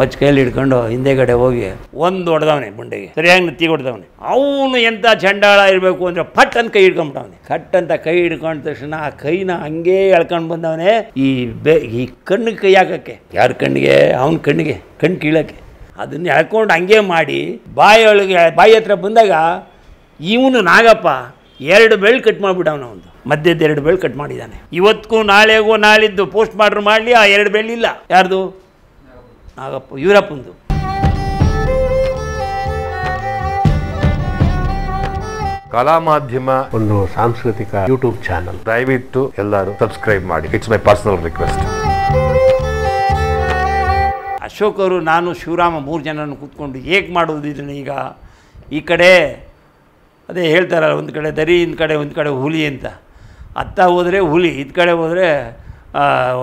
ಮಚ್ಚ ಕೈಯಲ್ಲಿ ಹಿಡ್ಕೊಂಡು ಹಿಂದೆಗಡೆ ಹೋಗಿ ಒಂದು ಹೊಡೆದವನೆ ಮುಂಡೆಗೆ ಸರಿಯಾಗಿ ನತ್ತಿ ಹೊಡೆದವನೆ ಅವನು ಎಂಥ ಚಂಡಾಳ ಇರಬೇಕು ಅಂದರೆ ಪಟ್ ಅಂತ ಕೈ ಹಿಡ್ಕೊಂಬಿಟ್ಟವನೆ ಕಟ್ ಅಂತ ಕೈ ಹಿಡ್ಕೊಂಡ ತಕ್ಷಣ ಆ ಕೈನ ಹಂಗೆ ಎಳ್ಕೊಂಡು ಬಂದವನೆ ಈ ಬೆ ಈ ಕಣ್ಣಿಗೆ ಕೈ ಹಾಕಕ್ಕೆ ಯಾರ ಕಣ್ಣಿಗೆ ಅವನ ಕಣ್ಣಿಗೆ ಕಣ್ಣು ಕೀಳಕ್ಕೆ ಅದನ್ನ ಎಳ್ಕೊಂಡು ಹಂಗೆ ಮಾಡಿ ಬಾಯಿಯೊಳಗೆ ಬಾಯಿ ಹತ್ರ ಬಂದಾಗ ಇವನು ನಾಗಪ್ಪ ಎರಡು ಬೆಳ್ ಕಟ್ ಮಾಡಿಬಿಡವನ ಅವನು ಮಧ್ಯದ ಎರಡು ಬೆಳ್ ಕಟ್ ಮಾಡಿದ್ದಾನೆ ಇವತ್ತಿಗೂ ನಾಳೆಗೂ ನಾಳಿದ್ದು ಪೋಸ್ಟ್ ಮಾಡ್ರು ಮಾಡಲಿ ಆ ಎರಡು ಇಲ್ಲ ಯಾರ್ದು ನಾಗಪ್ಪ ಇವರಪ್ಪಂದು ಕಲಾ ಮಾಧ್ಯಮ ಒಂದು ಸಾಂಸ್ಕೃತಿಕ ಯೂಟ್ಯೂಬ್ ಚಾನಲ್ ದಯವಿಟ್ಟು ಎಲ್ಲರೂ ಸಬ್ಸ್ಕ್ರೈಬ್ ಮಾಡಿ it's my personal request Ashok ಅವರು ನಾನು ಶಿವರಾಮ ಮೂರು ಜನರನ್ನು ಕೂತ್ಕೊಂಡು ಹೇಗೆ ಮಾಡೋದು ಈಗ ಈ ಕಡೆ ಅದೇ ಹೇಳ್ತಾರಲ್ಲ ಒಂದು ಕಡೆ ದರಿ ಒಂದು ಕಡೆ ಒಂದು ಕಡೆ ಹುಲಿ ಅಂತ ಅತ್ತ ಹೋದರೆ ಹುಲಿ ಇದು ಕಡೆ ಹೋದರೆ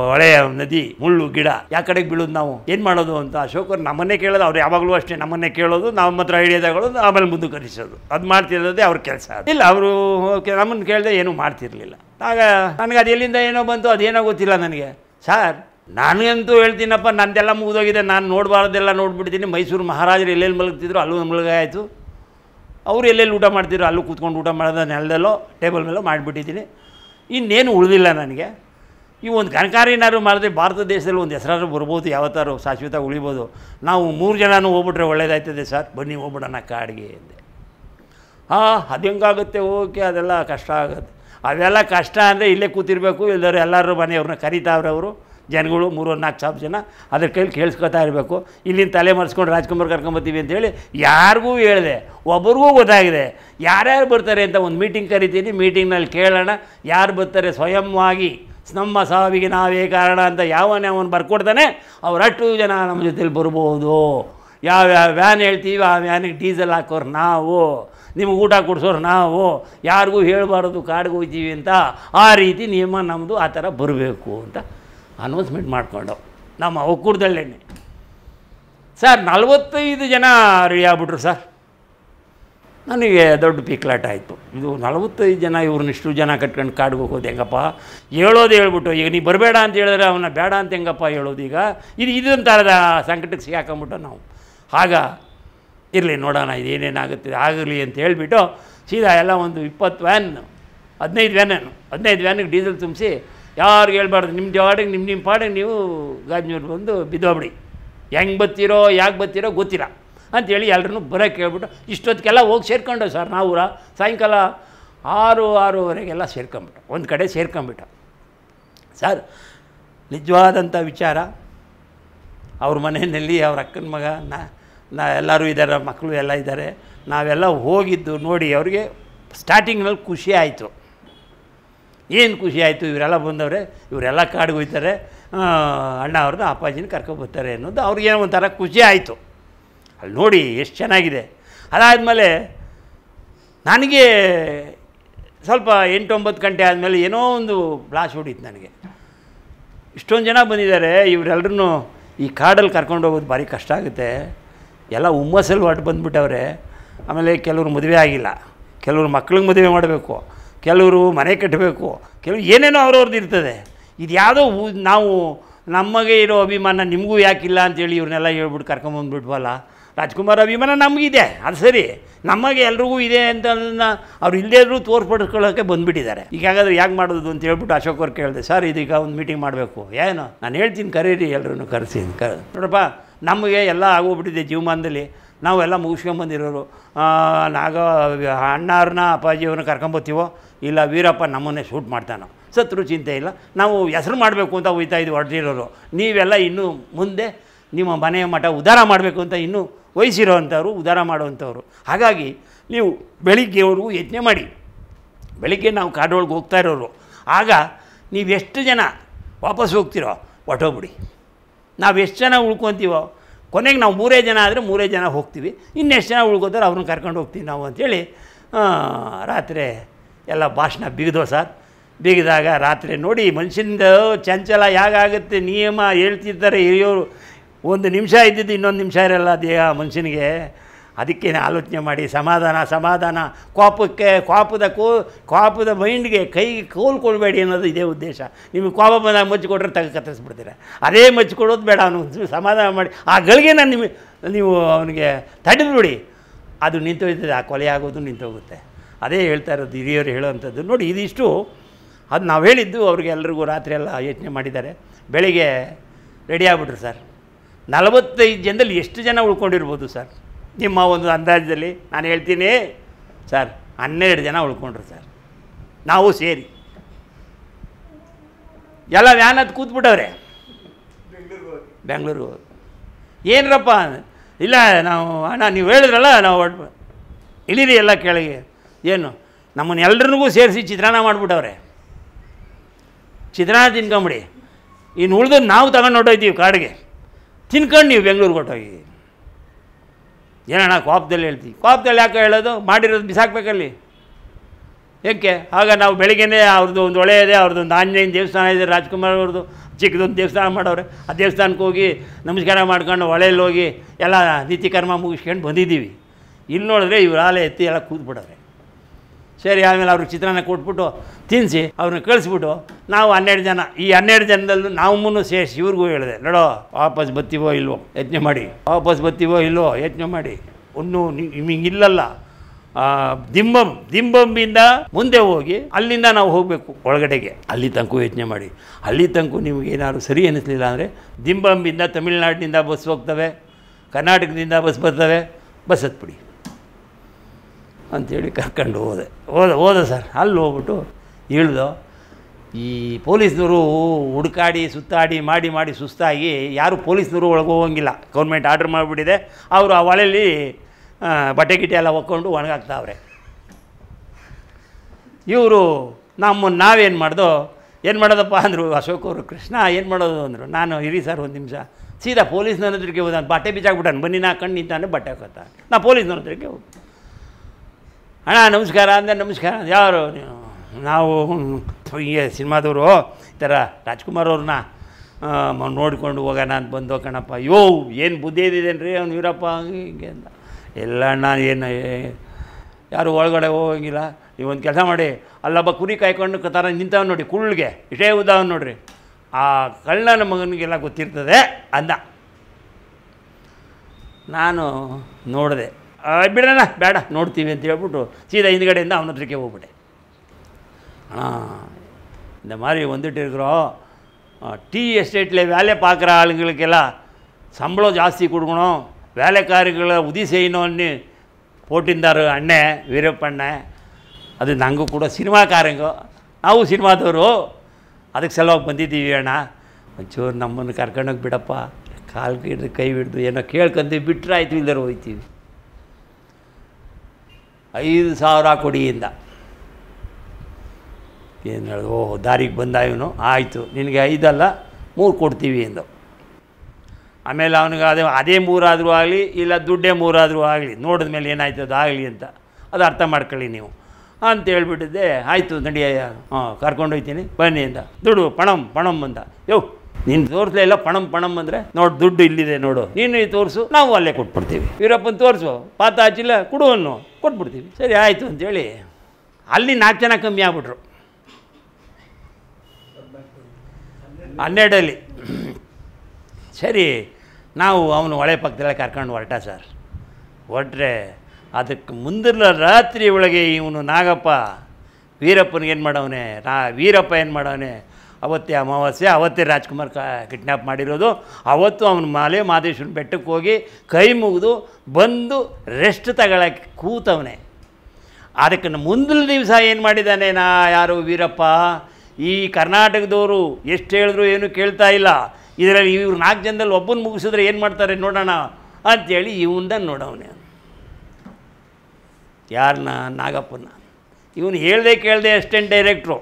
ಹೊಳೆಯ ನದಿ ಮುಳ್ಳು ಗಿಡ ಯಾವ ಕಡೆಗೆ ಬೀಳೋದು ನಾವು ಏನು ಮಾಡೋದು ಅಂತ ಅಶೋಕರು ನಮ್ಮನ್ನೇ ಕೇಳೋದು ಅವ್ರು ಯಾವಾಗಲೂ ಅಷ್ಟೇ ನಮ್ಮನ್ನೇ ಕೇಳೋದು ನಾವು ಮಾತ್ರ ಐಡಿಯಾ ತಗೊಳ್ಳೋದು ಆಮೇಲೆ ಮುಂದುವರಿಸೋದು ಅದು ಮಾಡ್ತಿರೋದೇ ಅವ್ರ ಕೆಲಸ ಇಲ್ಲ ಅವರು ನಮ್ಮನ್ನು ಕೇಳಿದೆ ಏನೂ ಮಾಡ್ತಿರ್ಲಿಲ್ಲ ಆಗ ನನಗೆ ಅದು ಎಲ್ಲಿಂದ ಏನೋ ಬಂತು ಅದೇನೋ ಗೊತ್ತಿಲ್ಲ ನನಗೆ ಸಾರ್ ನನಗಂತೂ ಹೇಳ್ತೀನಪ್ಪ ನಂದೆಲ್ಲ ಮುಗಿದೋಗಿದೆ ನಾನು ನೋಡಬಾರ್ದೆಲ್ಲ ನೋಡ್ಬಿಡ್ತೀನಿ ಮೈಸೂರು ಮಹಾರಾಜರು ಎಲ್ಲೆಲ್ಲಿ ಮಲಗ್ತಿದ್ರು ಅಲ್ಲೂ ಮಲಗಾಯಿತು ಅವರು ಎಲ್ಲೆಲ್ಲಿ ಊಟ ಮಾಡ್ತಿದ್ರು ಅಲ್ಲೂ ಕೂತ್ಕೊಂಡು ಊಟ ಮಾಡೋದು ನೆಲದಲ್ಲೋ ಟೇಬಲ್ ಮೇಲೋ ಮಾಡಿಬಿಟ್ಟಿದ್ದೀನಿ ಇನ್ನೇನು ಉಳಿದಿಲ್ಲ ನನಗೆ ಈ ಒಂದು ಏನಾದ್ರು ಮಾಡಿದ್ರೆ ಭಾರತ ದೇಶದಲ್ಲಿ ಒಂದು ಹೆಸರಾದ್ರು ಬರ್ಬೋದು ಯಾವತ್ತಾರು ಶಾಶ್ವತ ಉಳಿಬೋದು ನಾವು ಮೂರು ಜನನೂ ಹೋಗ್ಬಿಟ್ರೆ ಒಳ್ಳೇದಾಯ್ತದೆ ಸರ್ ಬನ್ನಿ ಹೋಗ್ಬಿಡೋಣ ಕಾಡಿಗೆ ಎಂದೆ ಹಾಂ ಅದು ಹೆಂಗಾಗುತ್ತೆ ಓಕೆ ಅದೆಲ್ಲ ಕಷ್ಟ ಆಗುತ್ತೆ ಅದೆಲ್ಲ ಕಷ್ಟ ಅಂದರೆ ಇಲ್ಲೇ ಕೂತಿರಬೇಕು ಇಲ್ಲದವ್ರು ಎಲ್ಲರೂ ಮನೆಯವ್ರನ್ನ ಕರಿತಾವ್ರೆ ಅವರು ಜನಗಳು ಮೂರು ನಾಲ್ಕು ಸಾವಿರ ಜನ ಅದ್ರ ಕೈಲಿ ಕೇಳಿಸ್ಕೊತಾ ಇರಬೇಕು ಇಲ್ಲಿಂದ ತಲೆ ಮರೆಸ್ಕೊಂಡು ರಾಜ್ಕುಮಾರ್ ಕರ್ಕೊಂಬತ್ತೀವಿ ಅಂತೇಳಿ ಯಾರಿಗೂ ಹೇಳಿದೆ ಒಬ್ಬರಿಗೂ ಗೊತ್ತಾಗಿದೆ ಯಾರ್ಯಾರು ಬರ್ತಾರೆ ಅಂತ ಒಂದು ಮೀಟಿಂಗ್ ಕರಿತೀನಿ ಮೀಟಿಂಗ್ನಲ್ಲಿ ಕೇಳೋಣ ಯಾರು ಬರ್ತಾರೆ ಸ್ವಯಂವಾಗಿ ನಮ್ಮ ಸಾವಿಗೆ ನಾವೇ ಕಾರಣ ಅಂತ ಯಾವನೇ ಅವನು ಬರ್ಕೊಡ್ತಾನೆ ಅವರಷ್ಟು ಜನ ನಮ್ಮ ಜೊತೆಲಿ ಬರ್ಬೋದು ಯಾವ ವ್ಯಾನ್ ಹೇಳ್ತೀವಿ ಆ ವ್ಯಾನಿಗೆ ಡೀಸೆಲ್ ಹಾಕೋರು ನಾವು ನಿಮ್ಗೆ ಊಟ ಕೊಡಿಸೋರು ನಾವು ಯಾರಿಗೂ ಹೇಳಬಾರ್ದು ಕಾಡಿಗೆ ಹೋಗ್ತೀವಿ ಅಂತ ಆ ರೀತಿ ನಿಯಮ ನಮ್ಮದು ಆ ಥರ ಬರಬೇಕು ಅಂತ ಅನೌನ್ಸ್ಮೆಂಟ್ ಮಾಡಿಕೊಂಡು ನಮ್ಮ ಒಕ್ಕೂರದಲ್ಲೇನೆ ಸರ್ ನಲ್ವತ್ತೈದು ಜನ ರೆಡಿ ಆಗ್ಬಿಟ್ರು ಸರ್ ನನಗೆ ದೊಡ್ಡ ಪೀಕ್ಲಾಟ ಆಯಿತು ಇದು ನಲವತ್ತೈದು ಜನ ಇವ್ರನ್ನ ಇಷ್ಟು ಜನ ಕಟ್ಕೊಂಡು ಕಾಡಿಗೆ ಹೋಗೋದು ಹೆಂಗಪ್ಪ ಹೇಳೋದು ಹೇಳ್ಬಿಟ್ಟು ಈಗ ನೀ ಬರಬೇಡ ಅಂತ ಹೇಳಿದ್ರೆ ಅವನ್ನ ಬೇಡ ಅಂತ ಹೆಂಗಪ್ಪ ಹೇಳೋದು ಈಗ ಇದು ಇದೊಂಥರದ ಸಂಕಟಕ್ಕೆ ಸಿಗಾಕೊಂಬಿಟ್ಟು ನಾವು ಆಗ ಇರಲಿ ನೋಡೋಣ ಇದೇನೇನಾಗುತ್ತೆ ಆಗಲಿ ಅಂತ ಹೇಳಿಬಿಟ್ಟು ಸೀದಾ ಎಲ್ಲ ಒಂದು ಇಪ್ಪತ್ತು ವ್ಯಾನ್ ಹದಿನೈದು ವ್ಯಾನೇನು ಹದಿನೈದು ವ್ಯಾನಿಗೆ ಡೀಸೆಲ್ ತುಂಬಿಸಿ ಯಾರಿಗೂ ಹೇಳ್ಬಾರ್ದು ನಿಮ್ಮ ಜಾಡಿಗೆ ನಿಮ್ಮ ನಿಮ್ಮ ಪಾಡಿಗೆ ನೀವು ಗಾಜ್ ಬಂದು ಬಿದ್ದೋಬಿಡಿ ಹೆಂಗೆ ಬತ್ತೀರೋ ಯಾಕೆ ಬತ್ತೀರೋ ಗೊತ್ತಿಲ್ಲ ಅಂಥೇಳಿ ಎಲ್ಲರೂ ಬರೋಕೆ ಹೇಳ್ಬಿಟ್ಟು ಇಷ್ಟೊತ್ತಿಗೆಲ್ಲ ಹೋಗಿ ಸೇರ್ಕೊಂಡು ಸರ್ ನಾವು ಸಾಯಂಕಾಲ ಆರು ಆರೂವರೆಗೆಲ್ಲ ಸೇರ್ಕೊಂಬಿಟ್ಟು ಒಂದು ಕಡೆ ಸೇರ್ಕೊಂಬಿಟ್ಟ ಸರ್ ನಿಜವಾದಂಥ ವಿಚಾರ ಅವ್ರ ಮನೆಯಲ್ಲಿ ಅವ್ರ ಅಕ್ಕನ ಮಗ ನಾ ನಾ ಎಲ್ಲರೂ ಇದ್ದಾರೆ ಮಕ್ಕಳು ಎಲ್ಲ ಇದ್ದಾರೆ ನಾವೆಲ್ಲ ಹೋಗಿದ್ದು ನೋಡಿ ಅವ್ರಿಗೆ ಸ್ಟಾರ್ಟಿಂಗ್ನಲ್ಲಿ ಖುಷಿ ಆಯಿತು ಏನು ಖುಷಿ ಆಯಿತು ಇವರೆಲ್ಲ ಬಂದವ್ರೆ ಇವರೆಲ್ಲ ಕಾಡಿಗೆ ಹೋಗ್ತಾರೆ ಅಣ್ಣ ಅವ್ರನ್ನ ಅಪ್ಪಾಜಿನ ಕರ್ಕೊಬರ್ತಾರೆ ಅನ್ನೋದು ಅವ್ರಿಗೇನೋ ಒಂಥರ ಖುಷಿ ಆಯಿತು ಅಲ್ಲಿ ನೋಡಿ ಎಷ್ಟು ಚೆನ್ನಾಗಿದೆ ಅದಾದಮೇಲೆ ನನಗೆ ಸ್ವಲ್ಪ ಎಂಟೊಂಬತ್ತು ಗಂಟೆ ಆದಮೇಲೆ ಏನೋ ಒಂದು ಬ್ಲಾಶ್ ಹೊಡೀತು ನನಗೆ ಇಷ್ಟೊಂದು ಜನ ಬಂದಿದ್ದಾರೆ ಇವರೆಲ್ಲರೂ ಈ ಕಾಡಲ್ಲಿ ಕರ್ಕೊಂಡು ಹೋಗೋದು ಭಾರಿ ಕಷ್ಟ ಆಗುತ್ತೆ ಎಲ್ಲ ಹುಮ್ಮಸ್ಸಲ್ಲಿ ಹೊಟ್ಟು ಬಂದುಬಿಟ್ಟವ್ರೆ ಆಮೇಲೆ ಕೆಲವರು ಮದುವೆ ಆಗಿಲ್ಲ ಕೆಲವರು ಮಕ್ಳಿಗೆ ಮದುವೆ ಮಾಡಬೇಕು ಕೆಲವರು ಮನೆ ಕಟ್ಟಬೇಕು ಕೆಲವರು ಏನೇನೋ ಅವ್ರವ್ರದ್ದು ಇರ್ತದೆ ಇದು ಯಾವುದೋ ನಾವು ನಮಗೆ ಇರೋ ಅಭಿಮಾನ ನಿಮಗೂ ಯಾಕಿಲ್ಲ ಅಂತೇಳಿ ಇವ್ರನ್ನೆಲ್ಲ ಹೇಳ್ಬಿಟ್ಟು ಕರ್ಕೊಂಬಂದ್ಬಿಟ್ವಲ್ಲ ರಾಜ್ಕುಮಾರ್ ಅಭಿಮಾನ ನಮಗಿದೆ ಅದು ಸರಿ ನಮಗೆ ಎಲ್ರಿಗೂ ಇದೆ ಅಂತ ಅವ್ರು ಇಲ್ಲದೇ ಇದ್ರೂ ತೋರ್ಪಡಿಸ್ಕೊಳ್ಳೋಕ್ಕೆ ಬಂದುಬಿಟ್ಟಿದ್ದಾರೆ ಹಾಗಾದ್ರೆ ಯಾಕೆ ಮಾಡೋದು ಅಂತ ಹೇಳ್ಬಿಟ್ಟು ಅಶೋಕ್ ಅವ್ರು ಕೇಳಿದೆ ಸರ್ ಇದೀಗ ಒಂದು ಮೀಟಿಂಗ್ ಮಾಡಬೇಕು ಏನು ನಾನು ಹೇಳ್ತೀನಿ ಕರೀರಿ ಎಲ್ಲರೂ ಕರೆಸಿ ಕ ನೋಡಪ್ಪ ನಮಗೆ ಎಲ್ಲ ಆಗೋಗ್ಬಿಟ್ಟಿದೆ ಜೀವಮಾನದಲ್ಲಿ ನಾವೆಲ್ಲ ಮುಗಿಸ್ಕೊಂಬಂದಿರೋರು ನಾಗ ಅಣ್ಣಾರನ್ನ ಅಪ್ಪಾಜಿಯವ್ರನ್ನ ಕರ್ಕೊಂಬತ್ತೀವೋ ಇಲ್ಲ ವೀರಪ್ಪ ನಮ್ಮನ್ನೇ ಶೂಟ್ ಮಾಡ್ತಾನೋ ಸತ್ರು ಚಿಂತೆ ಇಲ್ಲ ನಾವು ಹೆಸರು ಮಾಡಬೇಕು ಅಂತ ಹೋಯ್ತಾ ಇದ್ದೀವಿ ಹೊಡೆದಿರೋರು ನೀವೆಲ್ಲ ಇನ್ನೂ ಮುಂದೆ ನಿಮ್ಮ ಮನೆಯ ಮಠ ಉದ್ಧಾರ ಮಾಡಬೇಕು ಅಂತ ಇನ್ನೂ ವಹಿಸಿರೋವಂಥವ್ರು ಉದಾರ ಮಾಡುವಂಥವ್ರು ಹಾಗಾಗಿ ನೀವು ಅವ್ರಿಗೂ ಯಜ್ಞೆ ಮಾಡಿ ಬೆಳಿಗ್ಗೆ ನಾವು ಕಾಡೊಳಗೆ ಹೋಗ್ತಾ ಇರೋರು ಆಗ ನೀವು ಎಷ್ಟು ಜನ ವಾಪಸ್ ಹೋಗ್ತಿರೋ ಹೊಟ್ಟೋಗ್ಬಿಡಿ ನಾವು ಎಷ್ಟು ಜನ ಉಳ್ಕೊತೀವೋ ಕೊನೆಗೆ ನಾವು ಮೂರೇ ಜನ ಆದರೆ ಮೂರೇ ಜನ ಹೋಗ್ತೀವಿ ಇನ್ನೆಷ್ಟು ಜನ ಉಳ್ಕೋತಾರೆ ಅವ್ರನ್ನ ಕರ್ಕೊಂಡು ಹೋಗ್ತೀವಿ ನಾವು ಅಂಥೇಳಿ ರಾತ್ರಿ ಎಲ್ಲ ಭಾಷಣ ಬಿಗಿದೋ ಸರ್ ಬಿಗಿದಾಗ ರಾತ್ರಿ ನೋಡಿ ಮನುಷ್ಯನಿಂದ ಚಂಚಲ ಹೇಗಾಗುತ್ತೆ ನಿಯಮ ಹೇಳ್ತಿದ್ದಾರೆ ಹಿರಿಯೋರು ಒಂದು ನಿಮಿಷ ಇದ್ದಿದ್ದು ಇನ್ನೊಂದು ನಿಮಿಷ ಇರಲ್ಲ ದೇಹ ಮನುಷ್ಯನಿಗೆ ಅದಕ್ಕೇನೆ ಆಲೋಚನೆ ಮಾಡಿ ಸಮಾಧಾನ ಸಮಾಧಾನ ಕೋಪಕ್ಕೆ ಕೋಪದ ಕೋ ಕೋಪದ ಮೈಂಡ್ಗೆ ಕೈಗೆ ಕೋಲ್ಕೊಳ್ಬೇಡಿ ಅನ್ನೋದು ಇದೇ ಉದ್ದೇಶ ನಿಮಗೆ ಕೋಪ ಬಂದಾಗ ಮಚ್ಚಿಕೊಟ್ರೆ ತಗ ಕತ್ತರಿಸ್ಬಿಡ್ತೀರ ಅದೇ ಮಚ್ಚಿಕೊಡೋದು ಬೇಡ ಅವನು ಸಮಾಧಾನ ಮಾಡಿ ಆ ಗಳಿಗೆ ನಾನು ನಿಮಗೆ ನೀವು ಅವನಿಗೆ ನೋಡಿ ಅದು ಹೋಗ್ತದೆ ಆ ಕೊಲೆ ಆಗೋದು ಹೋಗುತ್ತೆ ಅದೇ ಹೇಳ್ತಾ ಇರೋದು ಹಿರಿಯರು ಹೇಳುವಂಥದ್ದು ನೋಡಿ ಇದಿಷ್ಟು ಅದು ನಾವು ಹೇಳಿದ್ದು ಅವ್ರಿಗೆ ಎಲ್ರಿಗೂ ರಾತ್ರಿ ಎಲ್ಲ ಯೋಚನೆ ಮಾಡಿದ್ದಾರೆ ಬೆಳಿಗ್ಗೆ ರೆಡಿ ಆಗಿಬಿಟ್ರು ಸರ್ ನಲವತ್ತೈದು ಜನದಲ್ಲಿ ಎಷ್ಟು ಜನ ಉಳ್ಕೊಂಡಿರ್ಬೋದು ಸರ್ ನಿಮ್ಮ ಒಂದು ಅಂದಾಜದಲ್ಲಿ ನಾನು ಹೇಳ್ತೀನಿ ಸರ್ ಹನ್ನೆರಡು ಜನ ಉಳ್ಕೊಂಡ್ರು ಸರ್ ನಾವು ಸೇರಿ ಎಲ್ಲ ವ್ಯಾನ್ ಅದು ಕೂತ್ಬಿಟ್ಟವ್ರೆ ಬೆಂಗಳೂರಿಗೆ ಹೋಗಿ ಏನರಪ್ಪ ಇಲ್ಲ ನಾವು ಅಣ್ಣ ನೀವು ಹೇಳಿದ್ರಲ್ಲ ನಾವು ಇಳೀರಿ ಎಲ್ಲ ಕೆಳಗೆ ಏನು ಎಲ್ರಿಗೂ ಸೇರಿಸಿ ಚಿತ್ರಾನ್ನ ಮಾಡಿಬಿಟ್ಟವ್ರೆ ಚಿತ್ರಾನ್ನ ತಿನ್ಕೊಂಬಿಡಿ ಇನ್ನು ಉಳಿದು ನಾವು ತಗೊಂಡು ನೋಡೋಯ್ತೀವಿ ಕಾಡಿಗೆ ತಿನ್ಕೊಂಡು ನೀವು ಬೆಂಗಳೂರಿಗೆ ಹೊಟ್ಟೋಗಿ ಏನಣ್ಣ ಕೋಪದಲ್ಲಿ ಹೇಳ್ತೀವಿ ಕೋಪದಲ್ಲಿ ಯಾಕೆ ಹೇಳೋದು ಮಾಡಿರೋದು ಬಿಸಾಕ್ಬೇಕಲ್ಲಿ ಏಕೆ ಆಗ ನಾವು ಬೆಳಿಗ್ಗೆನೇ ಅವ್ರದ್ದು ಒಂದು ಒಳ್ಳೆಯ ಇದೆ ಒಂದು ಆಂಜನೇಯನ ದೇವಸ್ಥಾನ ಇದೆ ರಾಜ್ಕುಮಾರ್ ಅವ್ರದ್ದು ಚಿಕ್ಕದೊಂದು ದೇವಸ್ಥಾನ ಮಾಡೋರೆ ಆ ದೇವಸ್ಥಾನಕ್ಕೆ ಹೋಗಿ ನಮಸ್ಕಾರ ಮಾಡ್ಕೊಂಡು ಹೊಳೆಯಲ್ಲಿ ಹೋಗಿ ಎಲ್ಲ ನೀತಿ ಕರ್ಮ ಮುಗಿಸ್ಕೊಂಡು ಬಂದಿದ್ದೀವಿ ಇಲ್ಲಿ ನೋಡಿದ್ರೆ ಇವ್ರು ಆಲೆ ಎತ್ತಿ ಎಲ್ಲ ಕೂತ್ಬಿಡೋರೆ ಸರಿ ಆಮೇಲೆ ಅವ್ರಿಗೆ ಚಿತ್ರಾನ್ನ ಕೊಟ್ಬಿಟ್ಟು ತಿನ್ನಿಸಿ ಅವ್ರನ್ನ ಕಳಿಸ್ಬಿಟ್ಟು ನಾವು ಹನ್ನೆರಡು ಜನ ಈ ಹನ್ನೆರಡು ಜನದಲ್ಲೂ ನಾವು ಸೇರಿಸಿ ಇವ್ರಿಗೂ ಹೇಳಿದೆ ನೋಡೋ ವಾಪಸ್ ಬತ್ತೀವೋ ಇಲ್ವೋ ಯತ್ನೆ ಮಾಡಿ ವಾಪಸ್ ಬತ್ತೀವೋ ಇಲ್ವೋ ಯತ್ನೆ ಮಾಡಿ ಒಂದು ಹಿಂಗಿಲ್ಲಲ್ಲ ದಿಂಬಂ ದಿಂಬಂಬಿಂದ ಮುಂದೆ ಹೋಗಿ ಅಲ್ಲಿಂದ ನಾವು ಹೋಗಬೇಕು ಒಳಗಡೆಗೆ ಅಲ್ಲಿ ತನಕ ಯೋಚನೆ ಮಾಡಿ ಅಲ್ಲಿ ತನಕ ನಿಮಗೆ ಸರಿ ಅನ್ನಿಸ್ಲಿಲ್ಲ ಅಂದರೆ ದಿಂಬಂಬಿಂದ ತಮಿಳ್ನಾಡಿನಿಂದ ಬಸ್ ಹೋಗ್ತವೆ ಕರ್ನಾಟಕದಿಂದ ಬಸ್ ಬರ್ತವೆ ಬಸ್ ಹತ್ಬಿಡಿ ಅಂಥೇಳಿ ಕರ್ಕೊಂಡು ಹೋದೆ ಹೋದೆ ಹೋದೆ ಸರ್ ಅಲ್ಲಿ ಹೋಗ್ಬಿಟ್ಟು ಇಳಿದು ಈ ಪೊಲೀಸ್ನವರು ಹುಡುಕಾಡಿ ಸುತ್ತಾಡಿ ಮಾಡಿ ಮಾಡಿ ಸುಸ್ತಾಗಿ ಯಾರು ಪೊಲೀಸ್ನವರು ಒಳಗೆ ಹೋಗಂಗಿಲ್ಲ ಗೌರ್ಮೆಂಟ್ ಆರ್ಡ್ರ್ ಮಾಡಿಬಿಟ್ಟಿದೆ ಅವರು ಆ ಹೊಳೆಯಲ್ಲಿ ಬಟ್ಟೆ ಗಿಟ್ಟೆ ಎಲ್ಲ ಒಕ್ಕೊಂಡು ಒಣಗಾಕ್ತಾವ್ರೆ ಇವರು ನಮ್ಮ ನಾವೇನು ಮಾಡ್ದೋ ಏನು ಮಾಡೋದಪ್ಪ ಅಂದರು ಅಶೋಕ್ ಅವರು ಕೃಷ್ಣ ಏನು ಮಾಡೋದು ಅಂದರು ನಾನು ಇರಿ ಸರ್ ಒಂದು ನಿಮಿಷ ಸೀದಾ ಪೊಲೀಸ್ನವ್ರ ಹತ್ರಕ್ಕೆ ಹೋದ ಬಟ್ಟೆ ಬಿಚ್ಚಾಕ್ಬಿಟ್ಟಾನೆ ಬನ್ನಿ ನಾ ಕಣ್ಣು ನಿಂತಾನೆ ಬಟ್ಟೆ ಹಾಕೋತಾನೆ ನಾ ಪೊಲೀಸ್ನ ಹತ್ರಕ್ಕೆ ಹೋಗಿ ಅಣ್ಣ ನಮಸ್ಕಾರ ಅಂದರೆ ನಮಸ್ಕಾರ ಯಾರು ನೀವು ನಾವು ಹೀಗೆ ಸಿನಿಮಾದವರು ಈ ಥರ ರಾಜ್ಕುಮಾರ್ ಅವ್ರನ್ನ ನೋಡಿಕೊಂಡು ಹೋಗೋಣ ಅಂತ ಬಂದು ಕಣಪ್ಪ ಅಯ್ಯೋ ಏನು ಬುದ್ಧಿ ಇದೇನು ರೀ ಅವ್ನು ಇವರಪ್ಪ ಹಿಂಗೆ ಅಂತ ಎಲ್ಲ ಅಣ್ಣ ಏನು ಯಾರು ಒಳಗಡೆ ನೀವು ಒಂದು ಕೆಲಸ ಮಾಡಿ ಅಲ್ಲಬ್ಬ ಕುರಿ ಕಾಯ್ಕೊಂಡು ಥರ ನಿಂತವ್ ನೋಡಿ ಕುಳ್ಳಿಗೆ ಇಷ್ಟೇ ಉದಾವ್ ನೋಡಿರಿ ಆ ಕಳ್ಳನ ಮಗನಿಗೆಲ್ಲ ಗೊತ್ತಿರ್ತದೆ ಅಂದ ನಾನು ನೋಡಿದೆ ಬಿಡೋಣ ಬೇಡ ನೋಡ್ತೀವಿ ಅಂತ ಹೇಳ್ಬಿಟ್ಟು ಸೀದಾ ಹಿಂದ್ಗಡೆಯಿಂದ ಅವನ ಹತ್ರಕ್ಕೆ ಹೋಗ್ಬಿಟ್ಟೆ ஆனால் இந்த மாதிரி வந்துட்டு இருக்கிறோம் டீ எஸ்டேட்டில் வேலை பார்க்குற ஆளுங்களுக்கெல்லாம் சம்பளம் ஜாஸ்தி கொடுக்கணும் வேலைக்காரர்களை உதவி செய்யணும்னு போட்டிருந்தார் அண்ணன் வீரப்பண்ணன் அது நாங்கள் கூட சினிமாக்காரங்க ನಾವು ಸಿನಿಮಾದವರು ಅದಕ್ಕೆ ಸಲುವಾಗಿ ಬಂದಿದ್ದೀವಿ ಅಣ್ಣ ಒಂಚೂರು ನಮ್ಮನ್ನು ಕರ್ಕೊಂಡೋಗಿ ಬಿಡಪ್ಪ ಕಾಲು ಹಿಡಿದು ಕೈ ಹಿಡ್ದು ಏನೋ ಕೇಳ್ಕೊಂಡು ಬಿಟ್ಟರೆ ಆಯ್ತು ಇಲ್ಲರೂ ಹೋಯ್ತೀವಿ ಐದು ಸಾವಿರ ಕೊಡಿಯಿಂದ ಏನು ಹೇಳೋದು ಓಹ್ ದಾರಿಗೆ ಬಂದ ಇವನು ಆಯಿತು ನಿನಗೆ ಐದಲ್ಲ ಮೂರು ಕೊಡ್ತೀವಿ ಎಂದು ಆಮೇಲೆ ಅವನಿಗೆ ಅದೇ ಅದೇ ಮೂರಾದರೂ ಆಗಲಿ ಇಲ್ಲ ದುಡ್ಡೇ ಮೂರಾದರೂ ಆಗಲಿ ನೋಡಿದ ಮೇಲೆ ಏನಾಯ್ತು ಅದು ಆಗಲಿ ಅಂತ ಅದು ಅರ್ಥ ಮಾಡ್ಕೊಳ್ಳಿ ನೀವು ಅಂತ ಹೇಳ್ಬಿಟ್ಟಿದ್ದೆ ಆಯಿತು ನಡಿಯ ಹಾಂ ಕರ್ಕೊಂಡೋಗ್ತೀನಿ ಬನ್ನಿ ಅಂತ ದುಡು ಪಣಂ ಪಣಂ ಅಂತ ಯೋ ನೀನು ತೋರಿಸ್ಲೇ ಇಲ್ಲ ಪಣಂ ಪಣಂ ಅಂದರೆ ನೋಡು ದುಡ್ಡು ಇಲ್ಲಿದೆ ನೋಡು ನೀನು ತೋರಿಸು ನಾವು ಅಲ್ಲೇ ಕೊಟ್ಬಿಡ್ತೀವಿ ವೀರಪ್ಪನ ತೋರಿಸು ಪಾತ ಹಚ್ಚಿಲ್ಲ ಕೊಡುವನ್ನು ಕೊಟ್ಬಿಡ್ತೀವಿ ಸರಿ ಆಯಿತು ಅಂತೇಳಿ ಅಲ್ಲಿ ನಾಲ್ಕು ಜನ ಕಮ್ಮಿ ಆಗ್ಬಿಟ್ರು ಹನ್ನೆರಡಲ್ಲಿ ಸರಿ ನಾವು ಅವನು ಹೊಳೆ ಪಕ್ಕದಲ್ಲೇ ಕರ್ಕೊಂಡು ಹೊರಟ ಸರ್ ಹೊರಟ್ರೆ ಅದಕ್ಕೆ ಮುಂದಿನ ರಾತ್ರಿ ಒಳಗೆ ಇವನು ನಾಗಪ್ಪ ವೀರಪ್ಪನಿಗೆ ಏನು ಮಾಡವನೇ ನಾ ವೀರಪ್ಪ ಏನು ಮಾಡವನೇ ಅವತ್ತೇ ಅಮಾವಾಸ್ಯೆ ಅವತ್ತೇ ರಾಜ್ಕುಮಾರ್ ಕ ಕಿಡ್ನ್ಯಾಪ್ ಮಾಡಿರೋದು ಅವತ್ತು ಅವನ ಮಾಲೆ ಮಾದೇಶ್ವರನ ಬೆಟ್ಟಕ್ಕೆ ಹೋಗಿ ಕೈ ಮುಗಿದು ಬಂದು ರೆಸ್ಟ್ ತಗೊಳಕ್ಕೆ ಕೂತವನೇ ಅದಕ್ಕೆ ಮುಂದಿನ ದಿವಸ ಏನು ಮಾಡಿದ್ದಾನೆ ನಾ ಯಾರು ವೀರಪ್ಪ ಈ ಕರ್ನಾಟಕದವರು ಎಷ್ಟು ಹೇಳಿದ್ರು ಏನು ಕೇಳ್ತಾ ಇಲ್ಲ ಇದರಲ್ಲಿ ಇವ್ರು ನಾಲ್ಕು ಜನದಲ್ಲಿ ಒಬ್ಬನ ಮುಗಿಸಿದ್ರೆ ಏನು ಮಾಡ್ತಾರೆ ನೋಡೋಣ ಅಂಥೇಳಿ ಇವನ್ದ ನೋಡವನೆ ಯಾರನ್ನ ನಾಗಪ್ಪನ ಇವನು ಹೇಳ್ದೆ ಕೇಳ್ದೆ ಅಷ್ಟೇನು ಡೈರೆಕ್ಟ್ರು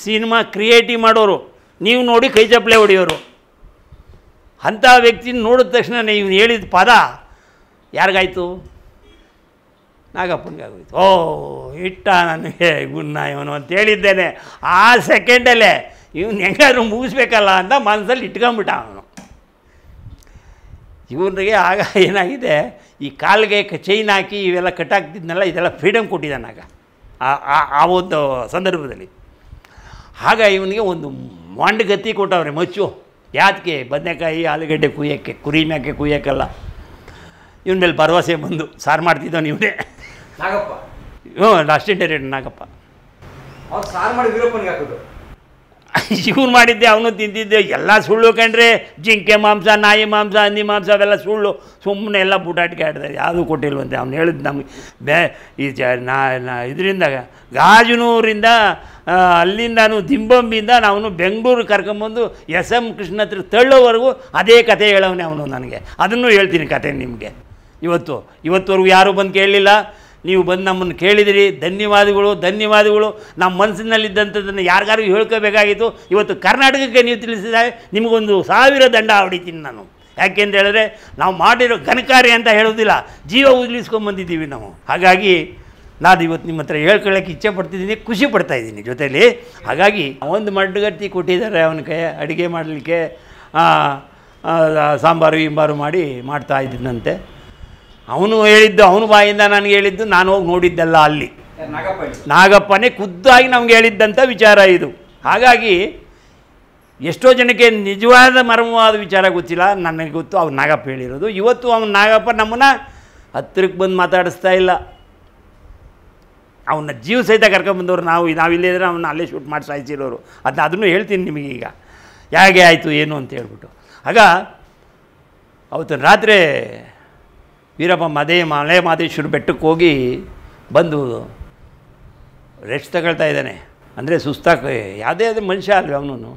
ಸಿನಿಮಾ ಕ್ರಿಯೇಟಿವ್ ಮಾಡೋರು ನೀವು ನೋಡಿ ಕೈ ಚಪ್ಪಲೆ ಹೊಡೆಯೋರು ಅಂಥ ವ್ಯಕ್ತಿನ ನೋಡಿದ ತಕ್ಷಣ ನೀವು ಹೇಳಿದ ಪದ ಯಾರಿಗಾಯ್ತು ನಾಗಪ್ಪನಿಗಾಗೋಯ್ತು ಓ ಇಟ್ಟ ನನಗೆ ಗುಣ ಇವನು ಅಂತ ಹೇಳಿದ್ದೇನೆ ಆ ಸೆಕೆಂಡಲ್ಲೇ ಇವನು ಹೆಂಗಾದ್ರೂ ಮುಗಿಸ್ಬೇಕಲ್ಲ ಅಂತ ಮನಸ್ಸಲ್ಲಿ ಇಟ್ಕೊಂಬಿಟ್ಟ ಅವನು ಇವನಿಗೆ ಆಗ ಏನಾಗಿದೆ ಈ ಕಾಲಿಗೆ ಚೈನ್ ಹಾಕಿ ಇವೆಲ್ಲ ಕಟ್ಟಾಗ್ತಿದ್ನಲ್ಲ ಇದೆಲ್ಲ ಫ್ರೀಡಮ್ ಕೊಟ್ಟಿದ್ದಾನಾಗ ಆ ಒಂದು ಸಂದರ್ಭದಲ್ಲಿ ಆಗ ಇವನಿಗೆ ಒಂದು ಮಂಡ್ ಗತಿ ಕೊಟ್ಟವ್ರೆ ಮಚ್ಚು ಯಾತಕ್ಕೆ ಬದನೆಕಾಯಿ ಆಲೂಗಡ್ಡೆ ಕುಯ್ಯೋಕ್ಕೆ ಕುರಿ ಮ್ಯಾಕೆ ಕುಯ್ಯೋಕ್ಕಲ್ಲ ಇವನ ಮೇಲೆ ಭರವಸೆ ಬಂದು ಸಾರು ಮಾಡ್ತಿದ್ದವನು ಇವನೇ ನಾಗಪ್ಪ ಹ್ಞೂ ಅಸಿಸ್ಟೆಂಟ್ ರೇಟ್ ನಾಗಪ್ಪ ಸಾರು ಮಾಡಿ ವೀರಪ್ಪನಿಗೆ ಹಾಕೋದು ಇವ್ನು ಮಾಡಿದ್ದೆ ಅವನು ತಿಂದಿದ್ದೆ ಎಲ್ಲ ಸುಳ್ಳು ಕಂಡ್ರೆ ಜಿಂಕೆ ಮಾಂಸ ನಾಯಿ ಮಾಂಸ ಹಂದಿ ಮಾಂಸ ಅವೆಲ್ಲ ಸುಳ್ಳು ಸುಮ್ಮನೆ ಎಲ್ಲ ಪುಟಾಟಿಕೆ ಆಡ್ತಾರೆ ಯಾವುದು ಕೊಟ್ಟಿಲ್ವಂತೆ ಅವ್ನು ಹೇಳಿದ್ದು ನಮಗೆ ಬೇ ಈ ನಾ ನಾ ಇದರಿಂದ ಗಾಜನೂರಿಂದ ನಾನು ದಿಂಬಂಬಿಯಿಂದ ನಾವು ಬೆಂಗಳೂರು ಕರ್ಕೊಂಬಂದು ಎಸ್ ಎಮ್ ಕೃಷ್ಣ ಹತ್ರ ತಳ್ಳೋವರೆಗೂ ಅದೇ ಕತೆ ಹೇಳವನೇ ಅವನು ನನಗೆ ಅದನ್ನು ಹೇಳ್ತೀನಿ ಕತೆ ನಿಮಗೆ ಇವತ್ತು ಇವತ್ತುವರೆಗೂ ಯಾರೂ ಬಂದು ಕೇಳಲಿಲ್ಲ ನೀವು ಬಂದು ನಮ್ಮನ್ನು ಕೇಳಿದಿರಿ ಧನ್ಯವಾದಗಳು ಧನ್ಯವಾದಗಳು ನಮ್ಮ ಮನಸ್ಸಿನಲ್ಲಿದ್ದಂಥದ್ದನ್ನು ಯಾರಿಗಾರು ಹೇಳ್ಕೋಬೇಕಾಗಿತ್ತು ಇವತ್ತು ಕರ್ನಾಟಕಕ್ಕೆ ನೀವು ತಿಳಿಸಿದಾಗ ನಿಮಗೊಂದು ಸಾವಿರ ದಂಡ ಹೊಡಿತೀನಿ ನಾನು ಯಾಕೆಂತ ಹೇಳಿದ್ರೆ ನಾವು ಮಾಡಿರೋ ಘನಕಾರ್ಯ ಅಂತ ಹೇಳೋದಿಲ್ಲ ಜೀವ ಬಂದಿದ್ದೀವಿ ನಾವು ಹಾಗಾಗಿ ನಾನು ಇವತ್ತು ನಿಮ್ಮ ಹತ್ರ ಹೇಳ್ಕೊಳ್ಳೋಕೆ ಇಚ್ಛೆ ಪಡ್ತಿದ್ದೀನಿ ಖುಷಿ ಪಡ್ತಾ ಇದ್ದೀನಿ ಜೊತೆಯಲ್ಲಿ ಹಾಗಾಗಿ ಒಂದು ಮಡ್ಡುಗಟ್ಟಿ ಕೊಟ್ಟಿದ್ದಾರೆ ಅವನ ಕೈ ಅಡುಗೆ ಮಾಡಲಿಕ್ಕೆ ಸಾಂಬಾರು ಇಂಬಾರು ಮಾಡಿ ಮಾಡ್ತಾ ಇದ್ದೀನಂತೆ ಅವನು ಹೇಳಿದ್ದು ಅವನು ಬಾಯಿಂದ ನನಗೆ ಹೇಳಿದ್ದು ನಾನು ಹೋಗಿ ನೋಡಿದ್ದೆಲ್ಲ ಅಲ್ಲಿ ನಾಗಪ್ಪನೇ ಖುದ್ದಾಗಿ ನಮ್ಗೆ ಹೇಳಿದ್ದಂಥ ವಿಚಾರ ಇದು ಹಾಗಾಗಿ ಎಷ್ಟೋ ಜನಕ್ಕೆ ನಿಜವಾದ ಮರ್ಮವಾದ ವಿಚಾರ ಗೊತ್ತಿಲ್ಲ ನನಗೆ ಗೊತ್ತು ಅವ್ನು ನಾಗಪ್ಪ ಹೇಳಿರೋದು ಇವತ್ತು ಅವ್ನು ನಾಗಪ್ಪ ನಮ್ಮನ್ನು ಹತ್ತಿರಕ್ಕೆ ಬಂದು ಮಾತಾಡಿಸ್ತಾ ಇಲ್ಲ ಅವನ್ನ ಜೀವ ಸಹಿತ ಕರ್ಕೊಂಡ್ಬಂದವರು ನಾವು ನಾವಿಲ್ಲೇ ಇದ್ದರೆ ಅವನ್ನ ಅಲ್ಲೇ ಶೂಟ್ ಮಾಡಿ ಸಾಯಿಸಿರೋರು ಅದನ್ನ ಅದನ್ನು ಹೇಳ್ತೀನಿ ನಿಮಗೀಗ ಹೇಗೆ ಆಯಿತು ಏನು ಅಂತ ಹೇಳ್ಬಿಟ್ಟು ಆಗ ಅವತ್ತು ರಾತ್ರಿ ವೀರಪ್ಪ ಮದೇ ಮಲೆ ಮಾದೇಶ್ವರ ಬೆಟ್ಟಕ್ಕೆ ಹೋಗಿ ಬಂದು ರೆಸ್ಟ್ ತಗೊಳ್ತಾ ಇದ್ದಾನೆ ಅಂದರೆ ಸುಸ್ತಾಗಿ ಯಾವುದೇ ಯಾವುದೇ ಮನುಷ್ಯ ಅಲ್ವೇ ಅವನು